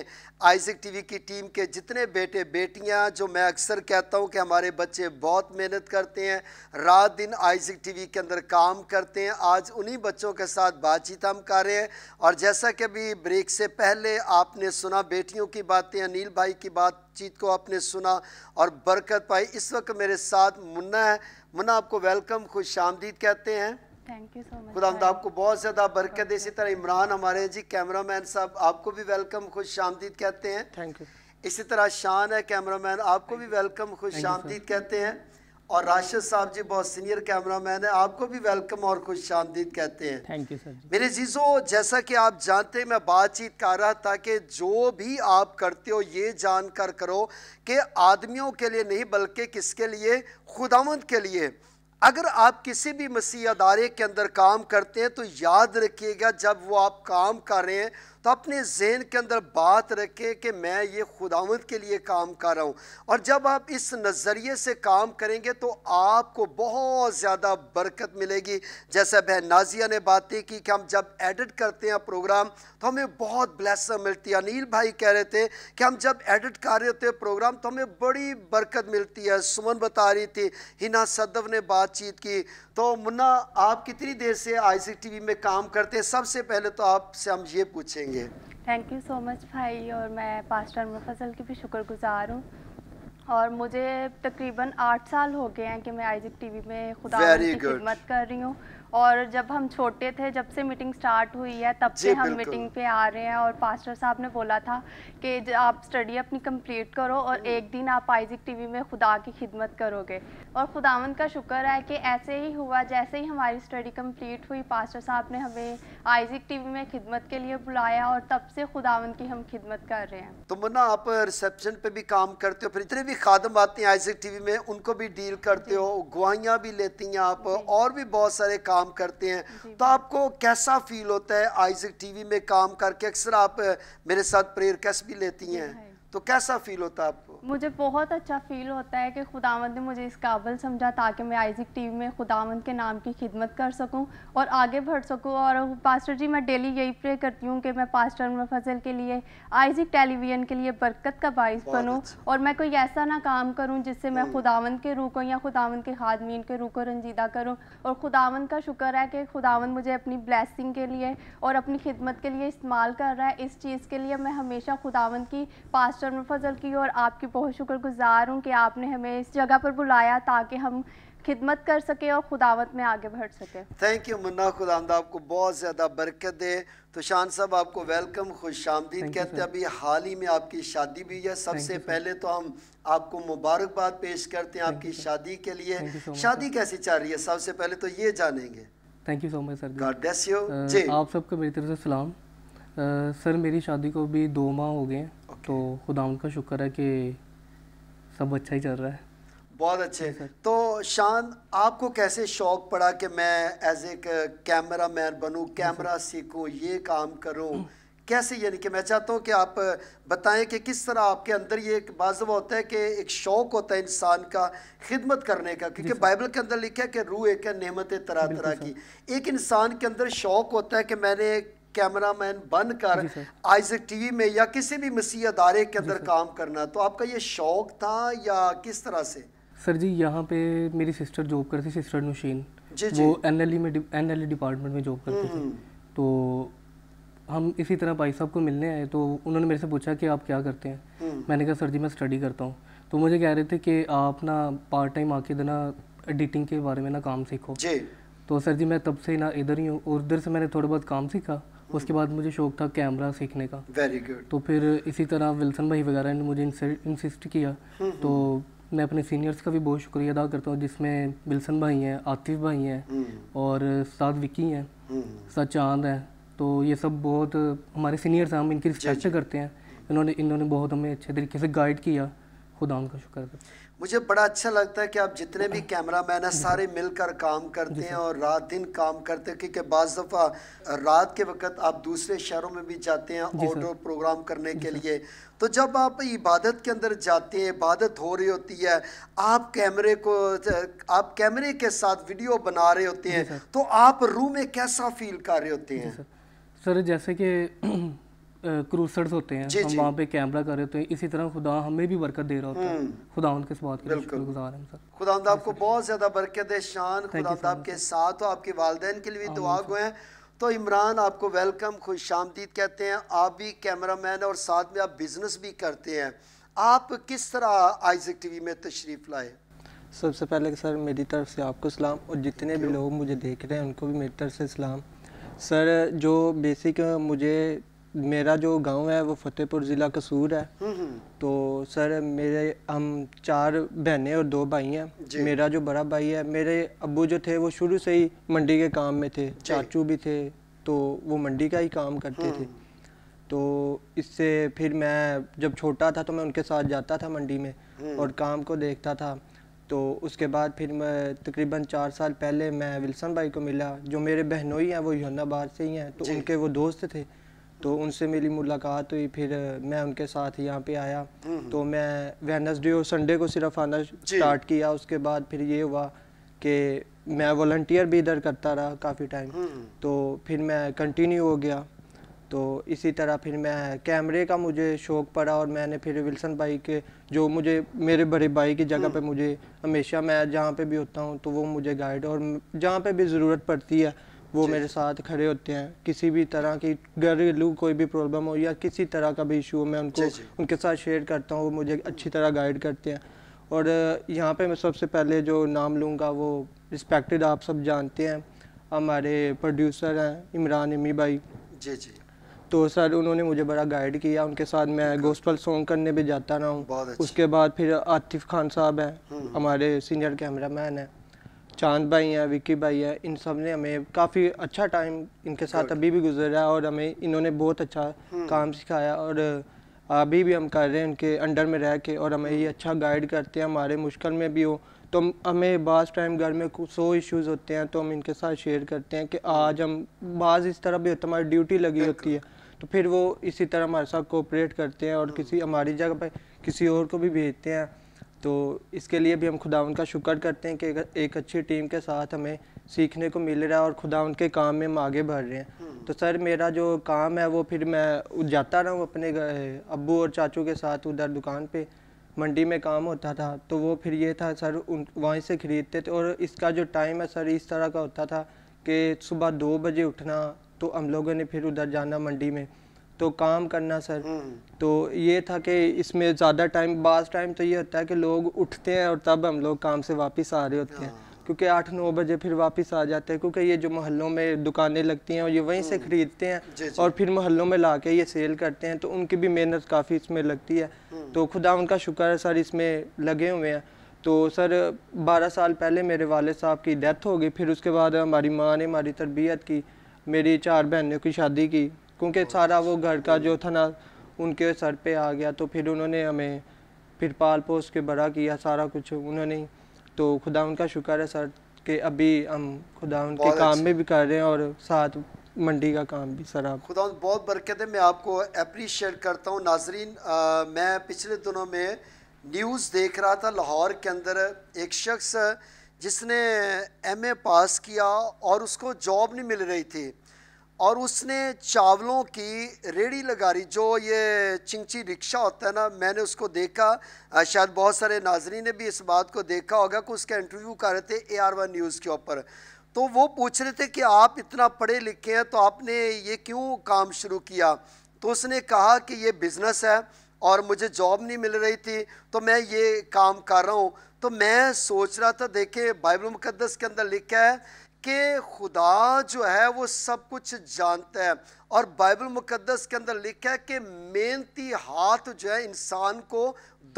आइजिक टीवी की टीम के जितने बेटे बेटियां जो मैं अक्सर कहता हूं कि हमारे बच्चे बहुत मेहनत करते हैं रात दिन आइजिक टीवी के अंदर काम करते हैं आज उन्हीं बच्चों के साथ बातचीत हम कर रहे हैं और जैसा कि अभी ब्रेक से पहले आपने सुना बेटियों की बातें अनिल भाई की बातचीत को आपने सुना और बरकत पाई इस वक्त मेरे साथ मुन्ना है मुन्ना आपको वेलकम खुश आमदीद कहते हैं थैंक यू सो मच खुदा आपको बहुत ज़्यादा बरकत इसी तरह इमरान हमारे जी कैमरा मैन साहब आपको भी वेलकम खुश शामदीद कहते हैं थैंक यू इसी तरह शान है कैमरा मैन आपको भी वेलकम खुश शामदीद कहते हैं और राशिद साहब जी बहुत सीनियर कैमरा मैन है आपको भी वेलकम और खुश शामदीद कहते हैं थैंक यू सर मेरे जीजो जैसा कि आप जानते हैं मैं बातचीत कर रहा था कि जो भी आप करते हो ये जानकर करो कि आदमियों के लिए नहीं बल्कि किसके लिए खुदावंत के लिए अगर आप किसी भी मसीह अदारे के अंदर काम करते हैं तो याद रखिएगा जब वो आप काम कर रहे हैं तो अपने जहन के अंदर बात रखें कि मैं ये खुदावंत के लिए काम कर रहा हूँ और जब आप इस नज़रिए से काम करेंगे तो आपको बहुत ज़्यादा बरकत मिलेगी जैसे बहन नाजिया ने बातें की कि हम जब एडिट करते हैं प्रोग्राम तो हमें बहुत ब्लैसर मिलती है अनिल भाई कह रहे थे कि हम जब एडिट कर रहे होते प्रोग्राम तो हमें बड़ी बरकत मिलती है सुमन बता रही थी हिना सदव ने बातचीत की तो मुन्ना आप कितनी देर से आईसीटीवी में काम करते हैं सबसे पहले तो आपसे हम ये पूछेंगे थैंक यू सो मच भाई और मैं पास्टर मुफसल की भी शुक्रगुजार हूँ और मुझे तकरीबन आठ साल हो गए हैं कि मैं आई टीवी में खुदा की खिदमत कर रही हूँ और जब हम छोटे थे जब से मीटिंग स्टार्ट हुई है तब से हम मीटिंग पे आ रहे हैं और पास्टर साहब ने बोला था कि आप स्टडी अपनी कंप्लीट करो और हम्म। एक दिन आप आइजिक टीवी में खुदा की खिदमत करोगे और खुदावन का शुक्र है कि ऐसे ही हुआ जैसे ही हमारी स्टडी कंप्लीट हुई पास्टर साहब ने हमें आइजिक टीवी में खिदमत के लिए बुलाया और तब से खुदावंद की हम खिदमत कर रहे हैं तुम तो ना आप रिसेप्शन पे भी काम करते हो फिर इतने भी खादम आते हैं आइजिक टीवी में उनको भी डील करते हो गुआइयाँ भी लेती हैं आप और भी बहुत सारे काम काम करते हैं तो आपको कैसा फील होता है आइजक टीवी में काम करके अक्सर आप मेरे साथ प्रेयर कैस भी लेती हैं तो कैसा फील होता है आपको मुझे बहुत अच्छा फील होता है कि खुदावंद ने मुझे इस काबिल समझा ताकि मैं आइजिक टीवी में खुदावंद के नाम की खिदमत कर सकूं और आगे बढ़ सकूं और पास्टर जी मैं डेली यही प्रे करती हूं कि मैं पास्टर में फजल के लिए आइजिक टेलीविज़न के लिए बरकत का बायस बनूं अच्छा। और मैं कोई ऐसा ना काम करूं जिससे मैं हम्म। खुदावंद के रूह को या खुदावंद के खादमीन के रूह को रंजीदा करूँ और खुदावंद का शुक्र है कि खुदावंद मुझे अपनी ब्लैसिंग के लिए और अपनी खिदमत के लिए इस्तेमाल कर रहा है इस चीज़ के लिए मैं हमेशा खुदावंद की पास्टर में फजल की और आपकी बहुत शुक्रगुजार हूँ कि आपने हमें इस जगह पर बुलाया ताकि हम खिदमत कर सके और खुदावत में आगे बढ़ सके थैंक यू मुन्ना खुदामद आपको बहुत ज़्यादा बरकत दे तो शान साहब आपको वेलकम खुश आमदीद कहते हैं अभी हाल ही में आपकी शादी भी है सबसे पहले तो हम आपको मुबारकबाद पेश करते हैं आपकी शादी के लिए शादी कैसी चल रही है सबसे पहले तो ये जानेंगे thank you so much sir God bless you जी आप सबको मेरी तरफ से सलाम सर uh, मेरी शादी को भी दो माह हो गए तो खुदा उनका शुक्र है कि सब अच्छा ही चल रहा है बहुत अच्छे तो शान आपको कैसे शौक पड़ा कि मैं एज ए कैमरा मैन बनूँ कैमरा सीखूँ ये काम करूँ कैसे यानी कि मैं चाहता हूँ कि आप बताएं कि किस तरह आपके अंदर ये एक बाजब होता है कि एक शौक होता है इंसान का खिदमत करने का क्योंकि बाइबल के अंदर लिखा है कि रूह एक है नहमत तरह तरह की एक इंसान के अंदर शौक होता है कि मैंने कैमरा मैन बनकर आइजक टीवी में या किसी भी मसीह अदारे के अंदर काम करना तो आपका ये शौक था या किस तरह से सर जी यहाँ पे मेरी सिस्टर जॉब करती सिस्टर नुशीन वो एन में एन एल डिपार्टमेंट में जॉब करते थे हम्म। तो हम इसी तरह भाई साहब को मिलने आए तो उन्होंने मेरे से पूछा कि आप क्या करते हैं हम्म। मैंने कहा सर जी मैं स्टडी करता हूँ तो मुझे कह रहे थे कि आप ना पार्ट टाइम आके ना एडिटिंग के बारे में ना काम सीखो जी तो सर जी मैं तब से ना इधर ही हूँ और उधर से मैंने थोड़ा बहुत काम सीखा उसके बाद मुझे शौक था कैमरा सीखने का वेरी गुड तो फिर इसी तरह विल्सन भाई वगैरह ने मुझे इंसिस्ट किया हम्म, तो हम्म। मैं अपने सीनियर्स का भी बहुत शुक्रिया अदा करता हूँ जिसमें विल्सन भाई हैं आतिफ भाई हैं हम्म। और साथ विक्की हैं साथ चांद हैं तो ये सब बहुत हमारे सीनियर्स हैं हम इनकी रिस्पेक्ट करते हैं इन्होंने इन्होंने बहुत हमें अच्छे तरीके से गाइड किया खुदा उनका शुक्र करते मुझे बड़ा अच्छा लगता है कि आप जितने भी कैमरा मैन हैं सारे मिलकर काम करते हैं और रात दिन काम करते हैं क्योंकि बज़ दफ़ा रात के वक्त आप दूसरे शहरों में भी जाते हैं ऑटो प्रोग्राम करने के लिए तो जब आप इबादत के अंदर जाते हैं इबादत हो रही होती है आप कैमरे को आप कैमरे के साथ वीडियो बना रहे होते हैं तो आप रूम में कैसा फील कर रहे होते हैं सर जैसे कि क्रूसर्स होते हैं हम वहाँ पे कैमरा कर रहे होते हैं इसी तरह खुदा हमें भी बरकत दे रहा होता है हम्म। खुदा उनके बात के शुक्रगुजार हैं सर खुदा आपको बहुत ज़्यादा बरकत है शान खुदा आपके साथ हो आपके वालदेन के लिए भी दुआ गो हैं तो इमरान आपको वेलकम खुश आमदीद कहते हैं आप भी कैमरा मैन और साथ में आप बिजनेस भी करते हैं आप किस तरह आइजक टीवी में तशरीफ़ लाए सबसे पहले सर मेरी तरफ से आपको सलाम और जितने भी लोग मुझे देख रहे हैं उनको भी मेरी तरफ से सलाम सर जो बेसिक मुझे मेरा जो गांव है वो फतेहपुर ज़िला कसूर है हम्म, हम्म। तो सर मेरे हम चार बहनें और दो भाई हैं मेरा जो बड़ा भाई है मेरे अबू जो थे वो शुरू से ही मंडी के काम में थे चाचू भी थे तो वो मंडी का ही काम करते थे हम्म। तो इससे फिर मैं जब छोटा था तो मैं उनके साथ जाता था मंडी में और काम को देखता था तो उसके बाद फिर मैं तकरीबन चार साल पहले मैं विल्सन भाई को मिला जो मेरे बहनोई हैं वो यहनाबाद से ही हैं तो उनके वो दोस्त थे तो उनसे मेरी मुलाकात हुई फिर मैं उनके साथ यहाँ पे आया हम्म, हम्म। तो मैं वेनसडे और संडे को सिर्फ आना स्टार्ट किया उसके बाद फिर ये हुआ कि मैं वॉल्टियर भी इधर करता रहा काफ़ी टाइम हम्म, तो फिर मैं कंटिन्यू हो गया तो इसी तरह फिर मैं कैमरे का मुझे शौक़ पड़ा और मैंने फिर विल्सन भाई के जो मुझे मेरे बड़े भाई की जगह पे मुझे हमेशा मैं जहाँ पे भी होता हूँ तो वो मुझे गाइड और जहाँ पे भी ज़रूरत पड़ती है वो मेरे साथ खड़े होते हैं किसी भी तरह की घरेलू कोई भी प्रॉब्लम हो या किसी तरह का भी इशू हो मैं उनको उनके साथ शेयर करता हूँ वो मुझे अच्छी तरह गाइड करते हैं और यहाँ पे मैं सबसे पहले जो नाम लूँगा वो रिस्पेक्टेड आप सब जानते हैं हमारे प्रोड्यूसर हैं इमरान इमी भाई जी जी तो सर उन्होंने मुझे बड़ा गाइड किया उनके साथ मैं गोस्पल सॉन्ग करने भी जाता रहा हूँ उसके बाद फिर आतिफ खान साहब हैं हम्म। हमारे सीनियर कैमरा मैन हैं चांद भाई हैं विक्की भाई हैं इन सब ने हमें काफ़ी अच्छा टाइम इनके साथ अभी भी गुजरा और हमें इन्होंने बहुत अच्छा हम्म। काम सिखाया और अभी भी हम कर रहे हैं उनके अंडर में रह के और हमें ये अच्छा गाइड करते हैं हमारे मुश्किल में भी हो तो हमें बाज़ टाइम घर में सौ इश्यूज़ होते हैं तो हम इनके साथ शेयर करते हैं कि आज हम बाज़ इस तरह भी होता हमारी ड्यूटी लगी होती है तो फिर वो इसी तरह हमारे साथ कोऑपरेट करते हैं और हम्म। किसी हमारी जगह पर किसी और को भी भेजते हैं तो इसके लिए भी हम खुदा उनका शुक्र करते हैं कि एक अच्छी टीम के साथ हमें सीखने को मिल रहा है और खुदा उनके काम में हम आगे बढ़ रहे हैं हम्म। तो सर मेरा जो काम है वो फिर मैं जाता रहा हूँ अपने अबू और चाचू के साथ उधर दुकान पे मंडी में काम होता था तो वो फिर ये था सर उन वहीं से ख़रीदते थे और इसका जो टाइम है सर इस तरह का होता था कि सुबह दो बजे उठना तो हम लोगों ने फिर उधर जाना मंडी में तो काम करना सर हम्म। तो ये था कि इसमें ज़्यादा टाइम बास टाइम तो ये होता है कि लोग उठते हैं और तब हम लोग काम से वापस आ रहे होते हैं हाँ। क्योंकि आठ नौ बजे फिर वापस आ जाते हैं क्योंकि ये जो मोहल्लों में दुकानें लगती हैं और ये वहीं से हम्म। ख़रीदते हैं जे जे। और फिर महलों में ला के ये सेल करते हैं तो उनकी भी मेहनत काफ़ी इसमें लगती है हम्म। तो खुदा उनका शुक्र है सर इसमें लगे हुए हैं तो सर बारह साल पहले मेरे वाले साहब की डेथ हो गई फिर उसके बाद हमारी माँ ने हमारी तरबियत की मेरी चार बहनों की शादी की क्योंकि सारा वो घर का जो था ना उनके सर पे आ गया तो फिर उन्होंने हमें फिर पाल पोस के बड़ा किया सारा कुछ उन्होंने तो खुदा उनका शुक्र है सर कि अभी हम खुदा उनके काम में भी कर रहे हैं और साथ मंडी का काम भी सर आप खुदा बहुत बरकत है मैं आपको अप्रिशिएट करता हूँ नाजरीन आ, मैं पिछले दिनों में न्यूज़ देख रहा था लाहौर के अंदर एक शख्स जिसने एमए पास किया और उसको जॉब नहीं मिल रही थी और उसने चावलों की रेड़ी लगारी जो ये चिंची रिक्शा होता है ना मैंने उसको देखा शायद बहुत सारे नाजरी ने भी इस बात को देखा होगा कि उसका इंटरव्यू कर रहे थे ए आर वन न्यूज़ के ऊपर तो वो पूछ रहे थे कि आप इतना पढ़े लिखे हैं तो आपने ये क्यों काम शुरू किया तो उसने कहा कि ये बिज़नेस है और मुझे जॉब नहीं मिल रही थी तो मैं ये काम कर रहा हूँ तो मैं सोच रहा था देखे बाइबल मुकदस के अंदर लिखा है कि खुदा जो है वो सब कुछ जानता है और बाइबल मुकद्दस के अंदर लिखा है कि मेहनती हाथ जो है इंसान को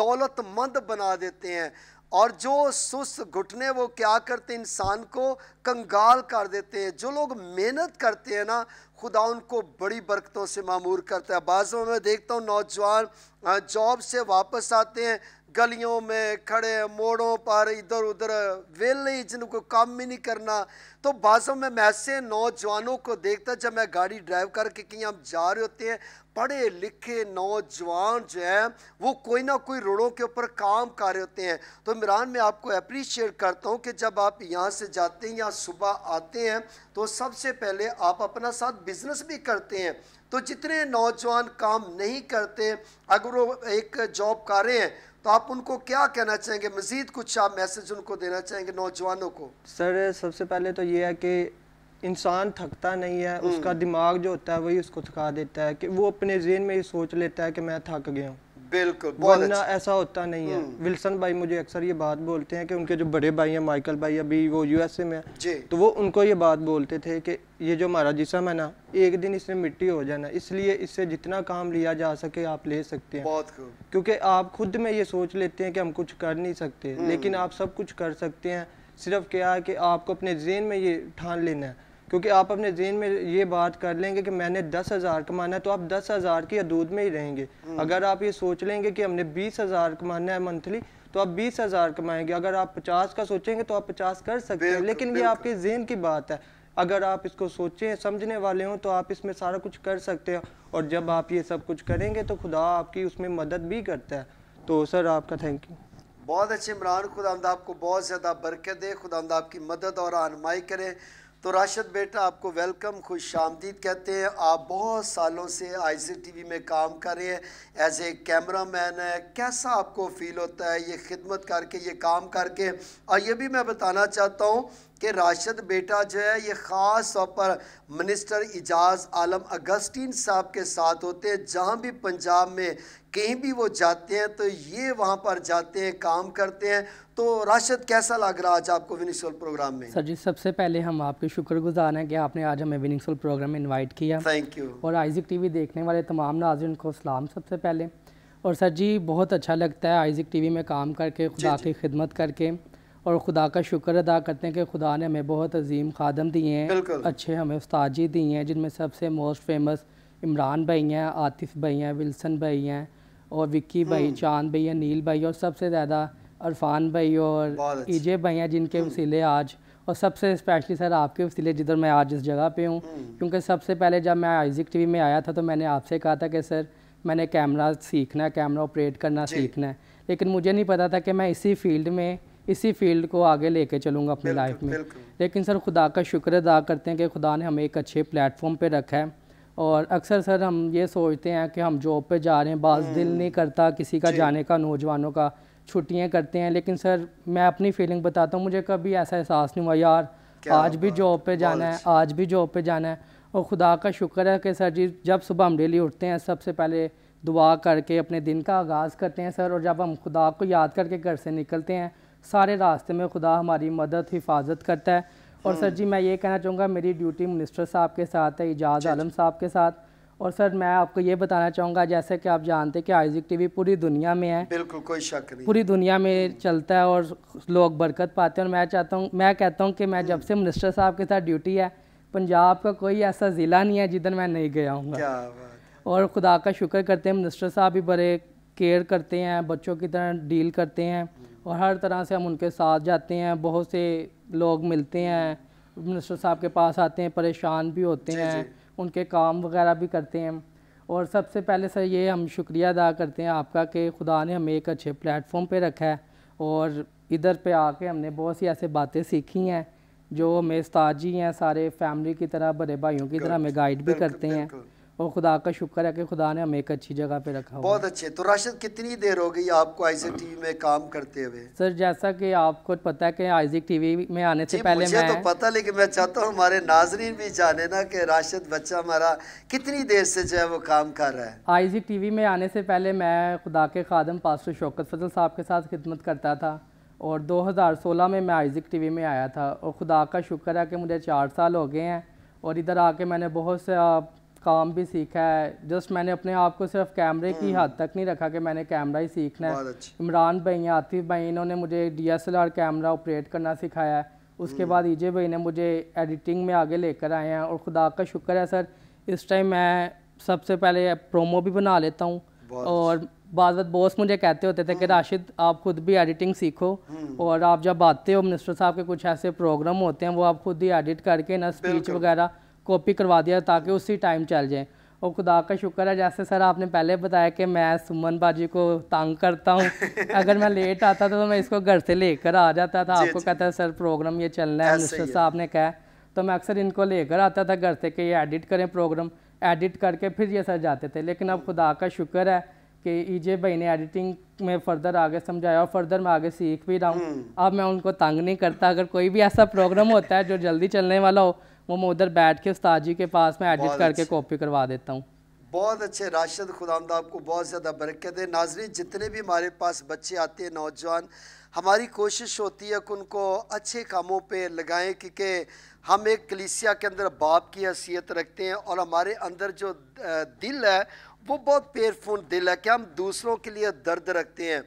दौलतमंद बना देते हैं और जो सुस्त घुटने वो क्या करते हैं इंसान को कंगाल कर देते हैं जो लोग मेहनत करते हैं ना खुदा उनको बड़ी बरकतों से मामूर करता है बाज़ों में देखता हूँ नौजवान हाँ, जॉब से वापस आते हैं गलियों में खड़े मोड़ों पर इधर उधर वेल वेले जिनको काम ही नहीं करना तो बाजों में मैं ऐसे नौजवानों को देखता जब मैं गाड़ी ड्राइव करके कहीं हम जा रहे होते हैं पढ़े लिखे नौजवान जो है वो कोई ना कोई रोडों के ऊपर काम कर रहे होते हैं तो इमरान मैं आपको अप्रिशिएट करता हूँ कि जब आप यहाँ से जाते हैं या सुबह आते हैं तो सबसे पहले आप अपना साथ बिजनेस भी करते हैं तो जितने नौजवान काम नहीं करते अगर वो एक जॉब कर रहे हैं तो आप उनको क्या कहना चाहेंगे मज़ीद कुछ आप मैसेज उनको देना चाहेंगे नौजवानों को सर सबसे पहले तो ये है कि इंसान थकता नहीं है उसका हम्म। दिमाग जो होता है वही उसको थका देता है कि वो अपने जेन में ही सोच लेता है कि मैं थक गया हूँ बिल्कुल वरना अच्छा। ऐसा होता नहीं है हम्म। विल्सन भाई मुझे अक्सर ये बात बोलते हैं कि उनके जो बड़े भाई हैं माइकल भाई अभी वो यूएसए में है तो वो उनको ये बात बोलते थे कि ये जो हमारा जिसम है ना एक दिन इसमें मिट्टी हो जाना इसलिए इससे जितना काम लिया जा सके आप ले सकते हैं बहुत क्योंकि आप खुद में ये सोच लेते हैं कि हम कुछ कर नहीं सकते लेकिन हम्म। आप सब कुछ कर सकते हैं सिर्फ क्या है कि आपको अपने जेन में ये ठान लेना है क्योंकि आप अपने जहन में ये बात कर लेंगे कि मैंने दस हज़ार कमाना है तो आप दस हज़ार की अदूद में ही रहेंगे हम्म। अगर आप ये सोच लेंगे कि हमने बीस हज़ार कमाना है मंथली तो आप बीस हज़ार कमाएंगे अगर आप पचास का सोचेंगे तो आप पचास कर सकते हैं लेकिन ये आपके जहन की बात है अगर आप इसको सोचें समझने वाले हों तो आप इसमें सारा कुछ कर सकते हो और जब आप ये सब कुछ करेंगे तो खुदा आपकी उसमें मदद भी करता है तो सर आपका थैंक यू बहुत अच्छे इमरान खुदा आपको बहुत ज़्यादा बरकत दे खुदा आपकी मदद और आनमाई करें तो राशिद बेटा आपको वेलकम खुश आमदीद कहते हैं आप बहुत सालों से आई सी टी वी में काम कर रहे हैं एज ए कैमरा मैन है कैसा आपको फील होता है ये खिदमत करके ये काम करके और ये भी मैं बताना चाहता हूँ कि राशद बेटा जो है ये ख़ास तौर पर मिनिस्टर एजाज आलम अगस्टीन साहब के साथ होते हैं जहाँ भी पंजाब में कहीं भी वो जाते हैं तो ये वहाँ पर जाते हैं काम करते हैं तो राशद कैसा लग रहा आज आपको विनिंग सोल प्रोग्राम में सर जी सबसे पहले हम आपके शुक्रगुजार हैं कि आपने आज हमें विनिंग सोल प्रोग्राम में इन्वाइट किया थैंक यू और आइजिक टी देखने वाले तमाम नाजरन को सलाम सबसे पहले और सर जी बहुत अच्छा लगता है आइजिक टी में काम करके खुदा की खिदमत करके और खुदा का शुक्र अदा करते हैं कि खुदा ने हमें बहुत अजीम खादम दिए हैं अच्छे हमें उस्ताद जी दिए हैं जिनमें सबसे मोस्ट फेमस इमरान भाई हैं आतिफ भाई हैं विल्सन भाई हैं और विक्की भाई हम्म। चांद भाई हैं नील भाई और सबसे ज़्यादा अरफान भाई और ईजे भाई हैं जिनके हम्म। वसीले आज और सबसे स्पेशली सर आपके वसीले जिधर मैं आज इस जगह पे हूँ हम्म। क्योंकि सबसे पहले जब मैं आइजिक टीवी में आया था तो मैंने आपसे कहा था कि सर मैंने कैमरा सीखना है कैमरा ऑपरेट करना सीखना है लेकिन मुझे नहीं पता था कि मैं इसी फील्ड में इसी फील्ड को आगे लेके चलूँगा अपनी लाइफ में लेकिन सर खुदा का शुक्र अदा करते हैं कि खुदा ने हमें एक अच्छे प्लेटफॉर्म पे रखा है और अक्सर सर हम ये सोचते हैं कि हम जॉब पे जा रहे हैं बाज दिल हम्म। नहीं करता किसी का जाने का नौजवानों का छुट्टियाँ करते हैं लेकिन सर मैं अपनी फीलिंग बताता हूँ मुझे कभी ऐसा एहसास नहीं हुआ यार आज भी जॉब पर जाना है आज भी जॉब पर जाना है और खुदा का शुक्र है कि सर जी जब सुबह हम डेली उठते हैं सबसे पहले दुआ करके अपने दिन का आगाज़ करते हैं सर और जब हम खुदा को याद करके घर से निकलते हैं सारे रास्ते में खुदा हमारी मदद हिफाजत करता है और हम्म। सर जी मैं ये कहना चाहूँगा मेरी ड्यूटी मिनिस्टर साहब के साथ है इजाज़ आलम साहब के साथ और सर मैं आपको ये बताना चाहूँगा जैसे कि आप जानते हैं कि आइजिक टीवी पूरी दुनिया में है बिल्कुल कोई शक नहीं पूरी दुनिया में चलता है और लोग बरकत पाते हैं और मैं चाहता हूँ मैं कहता हूँ कि मैं जब हम्म। से मिनिस्टर साहब के साथ ड्यूटी है पंजाब का कोई ऐसा ज़िला नहीं है जिधर मैं नहीं गया हूँ और ख़ुदा का शुक्र करते हैं मिनिस्टर साहब भी बड़े केयर करते हैं बच्चों की तरह डील करते हैं और हर तरह से हम उनके साथ जाते हैं बहुत से लोग मिलते हैं मिनिस्टर साहब के पास आते हैं परेशान भी होते जी, हैं जी। उनके काम वगैरह भी करते हैं और सबसे पहले सर ये हम शुक्रिया अदा करते हैं आपका कि खुदा ने हमें एक अच्छे प्लेटफॉर्म पे रखा है और इधर पे आके हमने बहुत सी ऐसे बातें सीखी हैं जो हमें उस्ताद जी हैं सारे फैमिली की तरह बड़े भाइयों की तरह हमें गाइड भी करते हैं और खुदा का शुक्र है कि खुदा ने हमें एक अच्छी जगह पे रखा बहुत अच्छे तो राशिद कितनी देर हो गई आपको आइजिक टीवी में काम करते हुए सर जैसा कि आपको पता है कि आइजिक टीवी में आने से पहले मुझे तो मैं... तो पता लेकिन मैं चाहता हूँ हमारे नाजरीन भी जाने ना कि राशिद बच्चा हमारा कितनी देर से जो है वो काम कर रहा है आइजिक टीवी में आने से पहले मैं खुदा के खादम पास्टर शौकत फजल साहब के साथ खिदमत करता था और सोलह में मैं आइजिक टीवी में आया था और खुदा का शुक्र है कि मुझे चार साल हो गए हैं और इधर आके मैंने बहुत से काम भी सीखा है जस्ट मैंने अपने आप को सिर्फ कैमरे की हम्म। हद तक नहीं रखा कि मैंने कैमरा ही सीखना है इमरान भाई आतिफ भाई इन्होंने मुझे डीएसएलआर कैमरा ऑपरेट करना सिखाया है उसके हम्म। बाद ईजे e भाई ने मुझे एडिटिंग में आगे लेकर आए हैं और खुदा का शुक्र है सर इस टाइम मैं सबसे पहले प्रोमो भी बना लेता हूँ और बाद बॉस मुझे कहते होते थे कि हम्म। राशिद आप खुद भी एडिटिंग सीखो और आप जब आते हो मिनिस्टर साहब के कुछ ऐसे प्रोग्राम होते हैं वो आप खुद ही एडिट करके ना स्पीच वगैरह कॉपी करवा दिया ताकि उसी टाइम चल जाए और खुदा का शुक्र है जैसे सर आपने पहले बताया कि मैं सुमन बाजी को तंग करता हूँ अगर मैं लेट आता था तो मैं इसको घर से लेकर आ जाता था आपको कहता है सर प्रोग्राम ये चलना है मिस्टर साहब ने कहा तो मैं अक्सर इनको लेकर आता था घर से कि ये एडिट करें प्रोग्राम एडिट करके फिर ये सर जाते थे लेकिन अब हम्म। खुदा का शुक्र है कि ईजे e भाई ने एडिटिंग में फ़र्दर आगे समझाया और फ़र्दर मैं आगे सीख भी रहा हूँ हम्म। अब मैं उनको तंग नहीं करता अगर कोई भी ऐसा प्रोग्राम होता है जो जल्दी चलने वाला हो वो मैं उधर बैठ के उस्ताद जी के पास में एडिट करके कॉपी करवा देता हूँ बहुत अच्छे राशिद खुदामद आपको बहुत ज़्यादा बरकत है नाजरी जितने भी हमारे पास बच्चे आते हैं नौजवान हमारी कोशिश होती है कि उनको अच्छे कामों पे लगाएं क्योंकि हम एक कलिसिया के अंदर बाप की हैसियत रखते हैं और हमारे अंदर जो दिल है वो बहुत पेयरफुल दिल है कि हम दूसरों के लिए दर्द रखते हैं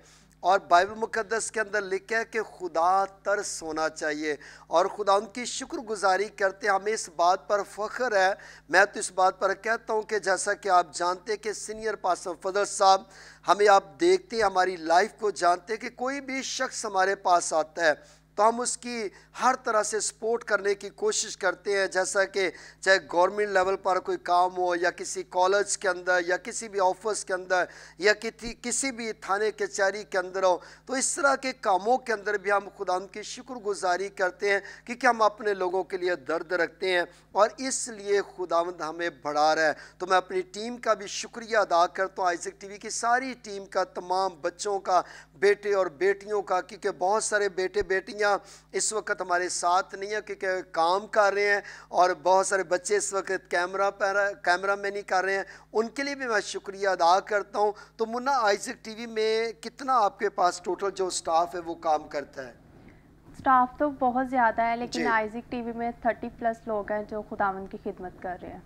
और बाइबल मुकदस के अंदर लिखा है कि खुदा तरस होना चाहिए और खुदा उनकी शुक्रगुजारी करते हमें इस बात पर फ़ख्र है मैं तो इस बात पर कहता हूँ कि जैसा कि आप जानते कि सीनियर पास फजल साहब हमें आप देखते हैं हमारी लाइफ को जानते हैं कि कोई भी शख्स हमारे पास आता है तो हम उसकी हर तरह से सपोर्ट करने की कोशिश करते हैं जैसा कि चाहे गवर्नमेंट लेवल पर कोई काम हो या किसी कॉलेज के अंदर या किसी भी ऑफिस के अंदर या किसी किसी भी थाने कचहरी के अंदर हो तो इस तरह के कामों के अंदर भी हम खुदा की शुक्रगुजारी करते हैं क्योंकि हम अपने लोगों के लिए दर्द रखते हैं और इसलिए खुदांद हमें बढ़ा रहा है तो मैं अपनी टीम का भी शुक्रिया अदा करता हूँ आइजक टीवी की सारी टीम का तमाम बच्चों का बेटे और बेटियों का क्योंकि बहुत सारे बेटे बेटियाँ बच्चियाँ इस वक्त हमारे साथ नहीं है क्योंकि काम कर रहे हैं और बहुत सारे बच्चे इस वक्त कैमरा पर कैमरा मैनी कर रहे हैं उनके लिए भी मैं शुक्रिया अदा करता हूँ तो मुन्ना आइजक टीवी में कितना आपके पास टोटल जो स्टाफ है वो काम करता है स्टाफ तो बहुत ज़्यादा है लेकिन आइजिक टीवी में थर्टी प्लस लोग हैं जो खुदावन की खिदमत कर रहे हैं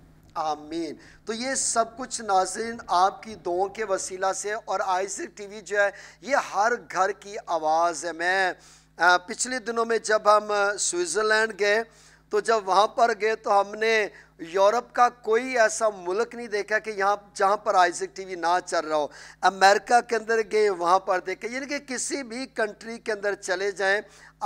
आमीन तो ये सब कुछ नाजिन आपकी दुआओं के वसीला से और आइजिक टीवी जो है ये हर घर की आवाज़ है मैं पिछले दिनों में जब हम स्विट्ज़रलैंड गए तो जब वहाँ पर गए तो हमने यूरोप का कोई ऐसा मुल्क नहीं देखा कि यहाँ जहाँ पर आइजिक टीवी ना चल रहा हो अमेरिका के अंदर गए वहाँ पर देखे यानी कि किसी भी कंट्री के अंदर चले जाएं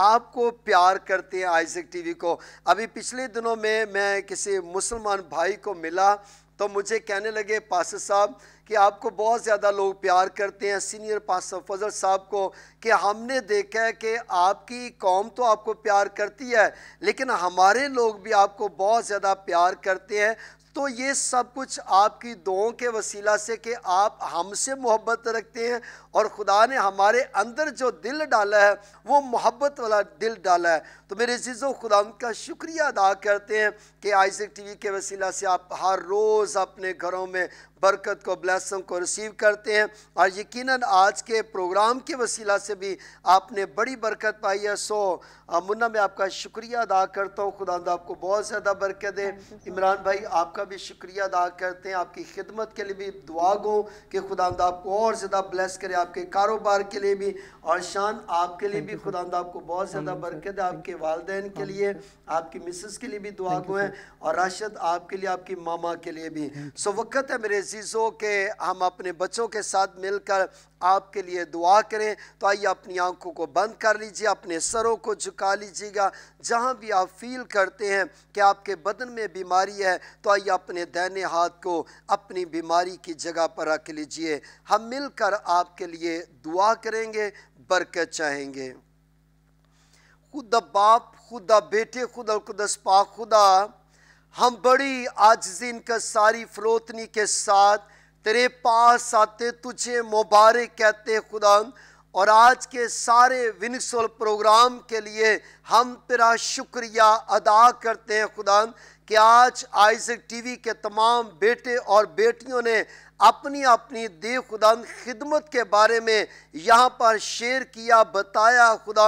आपको प्यार करते हैं आइजिक टीवी को अभी पिछले दिनों में मैं किसी मुसलमान भाई को मिला तो मुझे कहने लगे पासर साहब कि आपको बहुत ज़्यादा लोग प्यार करते हैं सीनियर पासर फजल साहब को कि हमने देखा है कि आपकी कौम तो आपको प्यार करती है लेकिन हमारे लोग भी आपको बहुत ज़्यादा प्यार करते हैं तो ये सब कुछ आपकी दुआओं के वसीला से कि आप हमसे मोहब्बत रखते हैं और खुदा ने हमारे अंदर जो दिल डाला है वो मोहब्बत वाला दिल डाला है तो मेरे चीज़ों खुदा का शुक्रिया अदा करते हैं कि आइजक टीवी के वसीला से आप हर रोज़ अपने घरों में बरकत को ब्लैसम को रिसीव करते हैं और यकीनन आज के प्रोग्राम के वसीला से भी आपने बड़ी बरकत पाई है सो मुन्ना मैं आपका शुक्रिया अदा करता हूँ खुदा आपको बहुत ज़्यादा बरकत दे इमरान भाई आपका भी शुक्रिया अदा करते हैं आपकी खिदमत के लिए भी दुआ गो कि खुदा आपको और ज़्यादा ब्लेस करे आपके कारोबार के लिए भी और शान आपके लिए भी खुदा आपको बहुत ज़्यादा बरकत है आपके वालदेन के लिए आपकी मिसेस के लिए भी दुआ गो हैं और राशद आपके लिए आपकी मामा के लिए भी सो हम्म। वक्त है मेरे अजीज़ों के हम अपने बच्चों के साथ मिलकर आपके लिए दुआ करें तो आइए अपनी आंखों को बंद कर लीजिए अपने सरों को झुका लीजिएगा जहाँ भी आप फील करते हैं कि आपके बदन में बीमारी है तो आइए अपने दैने हाथ को अपनी बीमारी की जगह पर रख लीजिए हम मिलकर आपके लिए दुआ करेंगे बरकत चाहेंगे खुदा बाप खुदा बेटे खुदा खुदस पा खुदा हम बड़ी आजजीन का सारी फरोतनी के साथ तेरे पास आते तुझे मुबारक कहते खुदा और आज के सारे विनसोल प्रोग्राम के लिए हम तेरा शुक्रिया अदा करते हैं खुदा कि आज आइजक टीवी के तमाम बेटे और बेटियों ने अपनी अपनी दी खुदा खिदमत के बारे में यहाँ पर शेयर किया बताया खुदा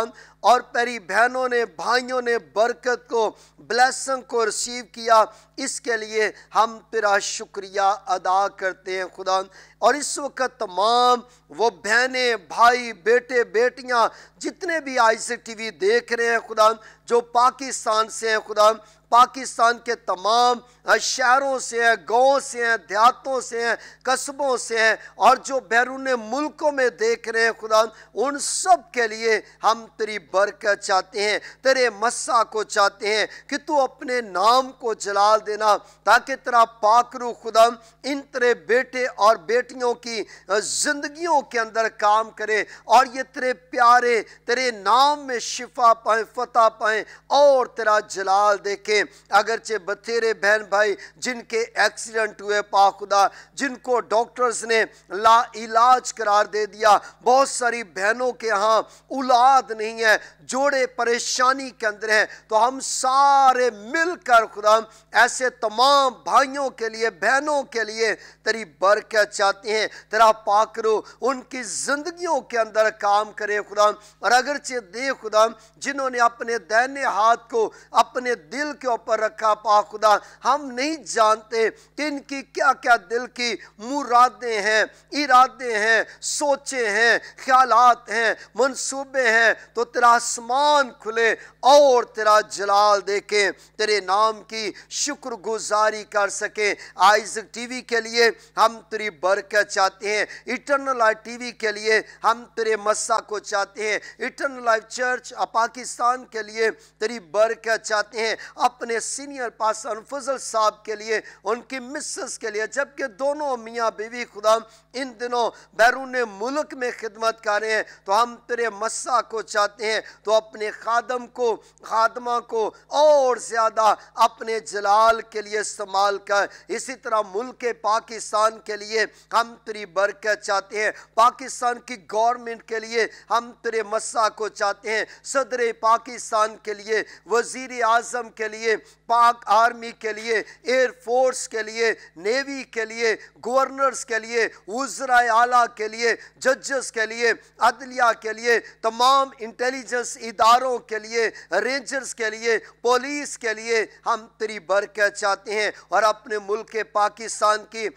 और पेरी बहनों ने भाइयों ने बरकत को ब्लेसिंग को रिसीव किया इसके लिए हम तेरा शुक्रिया अदा करते हैं खुदा और इस वक्त तमाम वो बहनें भाई बेटे बेटियाँ जितने भी आई सी टी वी देख रहे हैं खुदा जो पाकिस्तान से हैं खुदा पाकिस्तान के तमाम शहरों से हैं गाँव से हैं देहातों से हैं कस्बों से हैं और जो बैरून मुल्कों में देख रहे हैं खुदा उन सब के लिए हम तेरी बरकत चाहते हैं तेरे मस्सा को चाहते हैं कि तू अपने नाम को जलाल देना ताकि तेरा पाकरू खुदम इन तेरे बेटे और बेटियों की जिंदगियों के अंदर काम करे और ये तेरे प्यारे तेरे नाम में शिफा पाए फतेह पाए और तेरा जलाल देखे में अगरचे बथेरे बहन भाई जिनके एक्सीडेंट हुए पाखुदा जिनको डॉक्टर्स ने ला इलाज करार दे दिया बहुत सारी बहनों के यहाँ औलाद नहीं है जोड़े परेशानी के अंदर हैं तो हम सारे मिलकर खुदा ऐसे तमाम भाइयों के लिए बहनों के लिए तेरी बरकत चाहते हैं तेरा पाकरो उनकी ज़िंदगियों के अंदर काम करे खुदा और अगरचे दे खुदा जिन्होंने अपने दैन्य हाथ को अपने दिल के ऊपर रखा पा खुदा हम नहीं जानते कि इनकी क्या क्या दिल की मुरादे हैं इरादे हैं सोचे हैं ख्याल हैं मनसूबे हैं तो तेरा आसमान खुले और तेरा जलाल देखें तेरे नाम की शुक्रगुजारी कर सकें आइजक टीवी के लिए हम तेरी बरकत चाहते हैं इटरनल लाइफ टीवी के लिए हम तेरे मस्सा को चाहते हैं इटरनल लाइफ चर्च पाकिस्तान के लिए तेरी बरकत चाहते हैं अब अपने सीनियर पासन फजल साहब के लिए उनकी मिसस के लिए जबकि दोनों मियाँ बीवी खुदा इन दिनों बैरून मुल्क में खिदमत कर रहे हैं तो हम तेरे मस्सा को चाहते हैं तो अपने खादम को खादमा को और ज़्यादा अपने जलाल के लिए इस्तेमाल कर इसी तरह मुल्क पाकिस्तान के लिए हम तेरी बरकत चाहते हैं पाकिस्तान की गवर्नमेंट के लिए हम तेरे मस्सा को चाहते हैं सदर पाकिस्तान के लिए वजीर आजम के लिए लिए पाक आर्मी के लिए एयरफोर्स के लिए नेवी के लिए गवर्नर्स के लिए उजरा आला के लिए जजेस के लिए अदलिया के लिए तमाम इंटेलिजेंस इदारों के लिए रेंजर्स के लिए पुलिस के लिए हम तेरी बरकत चाहते हैं और अपने मुल्क पाकिस्तान की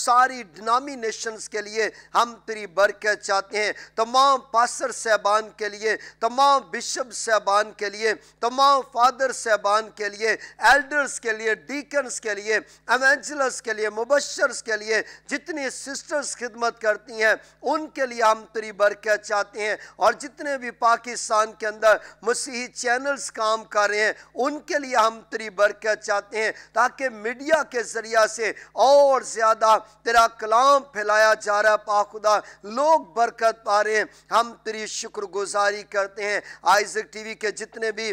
सारी डिनामिनेशंस के लिए हम तेरी बरकत चाहते हैं तमाम पासर साहबान के लिए तमाम बिशप साहबान के लिए तमाम फादर साहबान के लिए लिए एल्डर्स के लिए डीकन्स के लिए एवेंजलर्स के लिए मुबशर्स के लिए जितनी सिस्टर्स खिदमत करती हैं उनके लिए हम तेरी बरकत चाहते हैं और जितने भी पाकिस्तान के अंदर मसीही चैनल्स काम कर रहे हैं उनके लिए हम तेरी बरकत चाहते हैं ताकि मीडिया के ज़रिया से और ज़्यादा तेरा कलाम फैलाया जा रहा है पाखुदा लोग बरकत पा रहे हैं हम तेरी शुक्रगुजारी करते हैं आइजक टीवी के जितने भी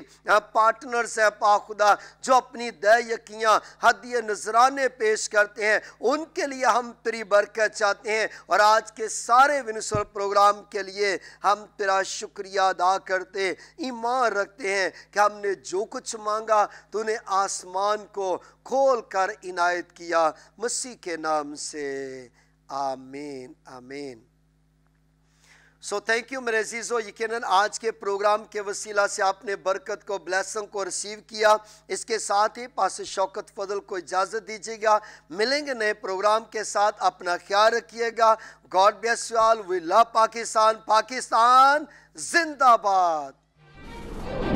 पार्टनर्स हैं पाखुदा जो अपनी दयाकियाँ हदिय नजराने पेश करते हैं उनके लिए हम तेरी बरकत चाहते हैं और आज के सारे विनसर प्रोग्राम के लिए हम तेरा शुक्रिया अदा करते ईमान रखते हैं कि हमने जो कुछ मांगा तूने आसमान को खोल कर इनायत किया मसीह के नाम से आमीन आमीन सो थैंक यू मेरे अजीज़ो यकीन आज के प्रोग्राम के वसीला से आपने बरकत को ब्लैसिंग को रिसीव किया इसके साथ ही पास शौकत फजल को इजाज़त दीजिएगा मिलेंगे नए प्रोग्राम के साथ अपना ख्याल रखिएगा God bless you all we love Pakistan Pakistan जिंदाबाद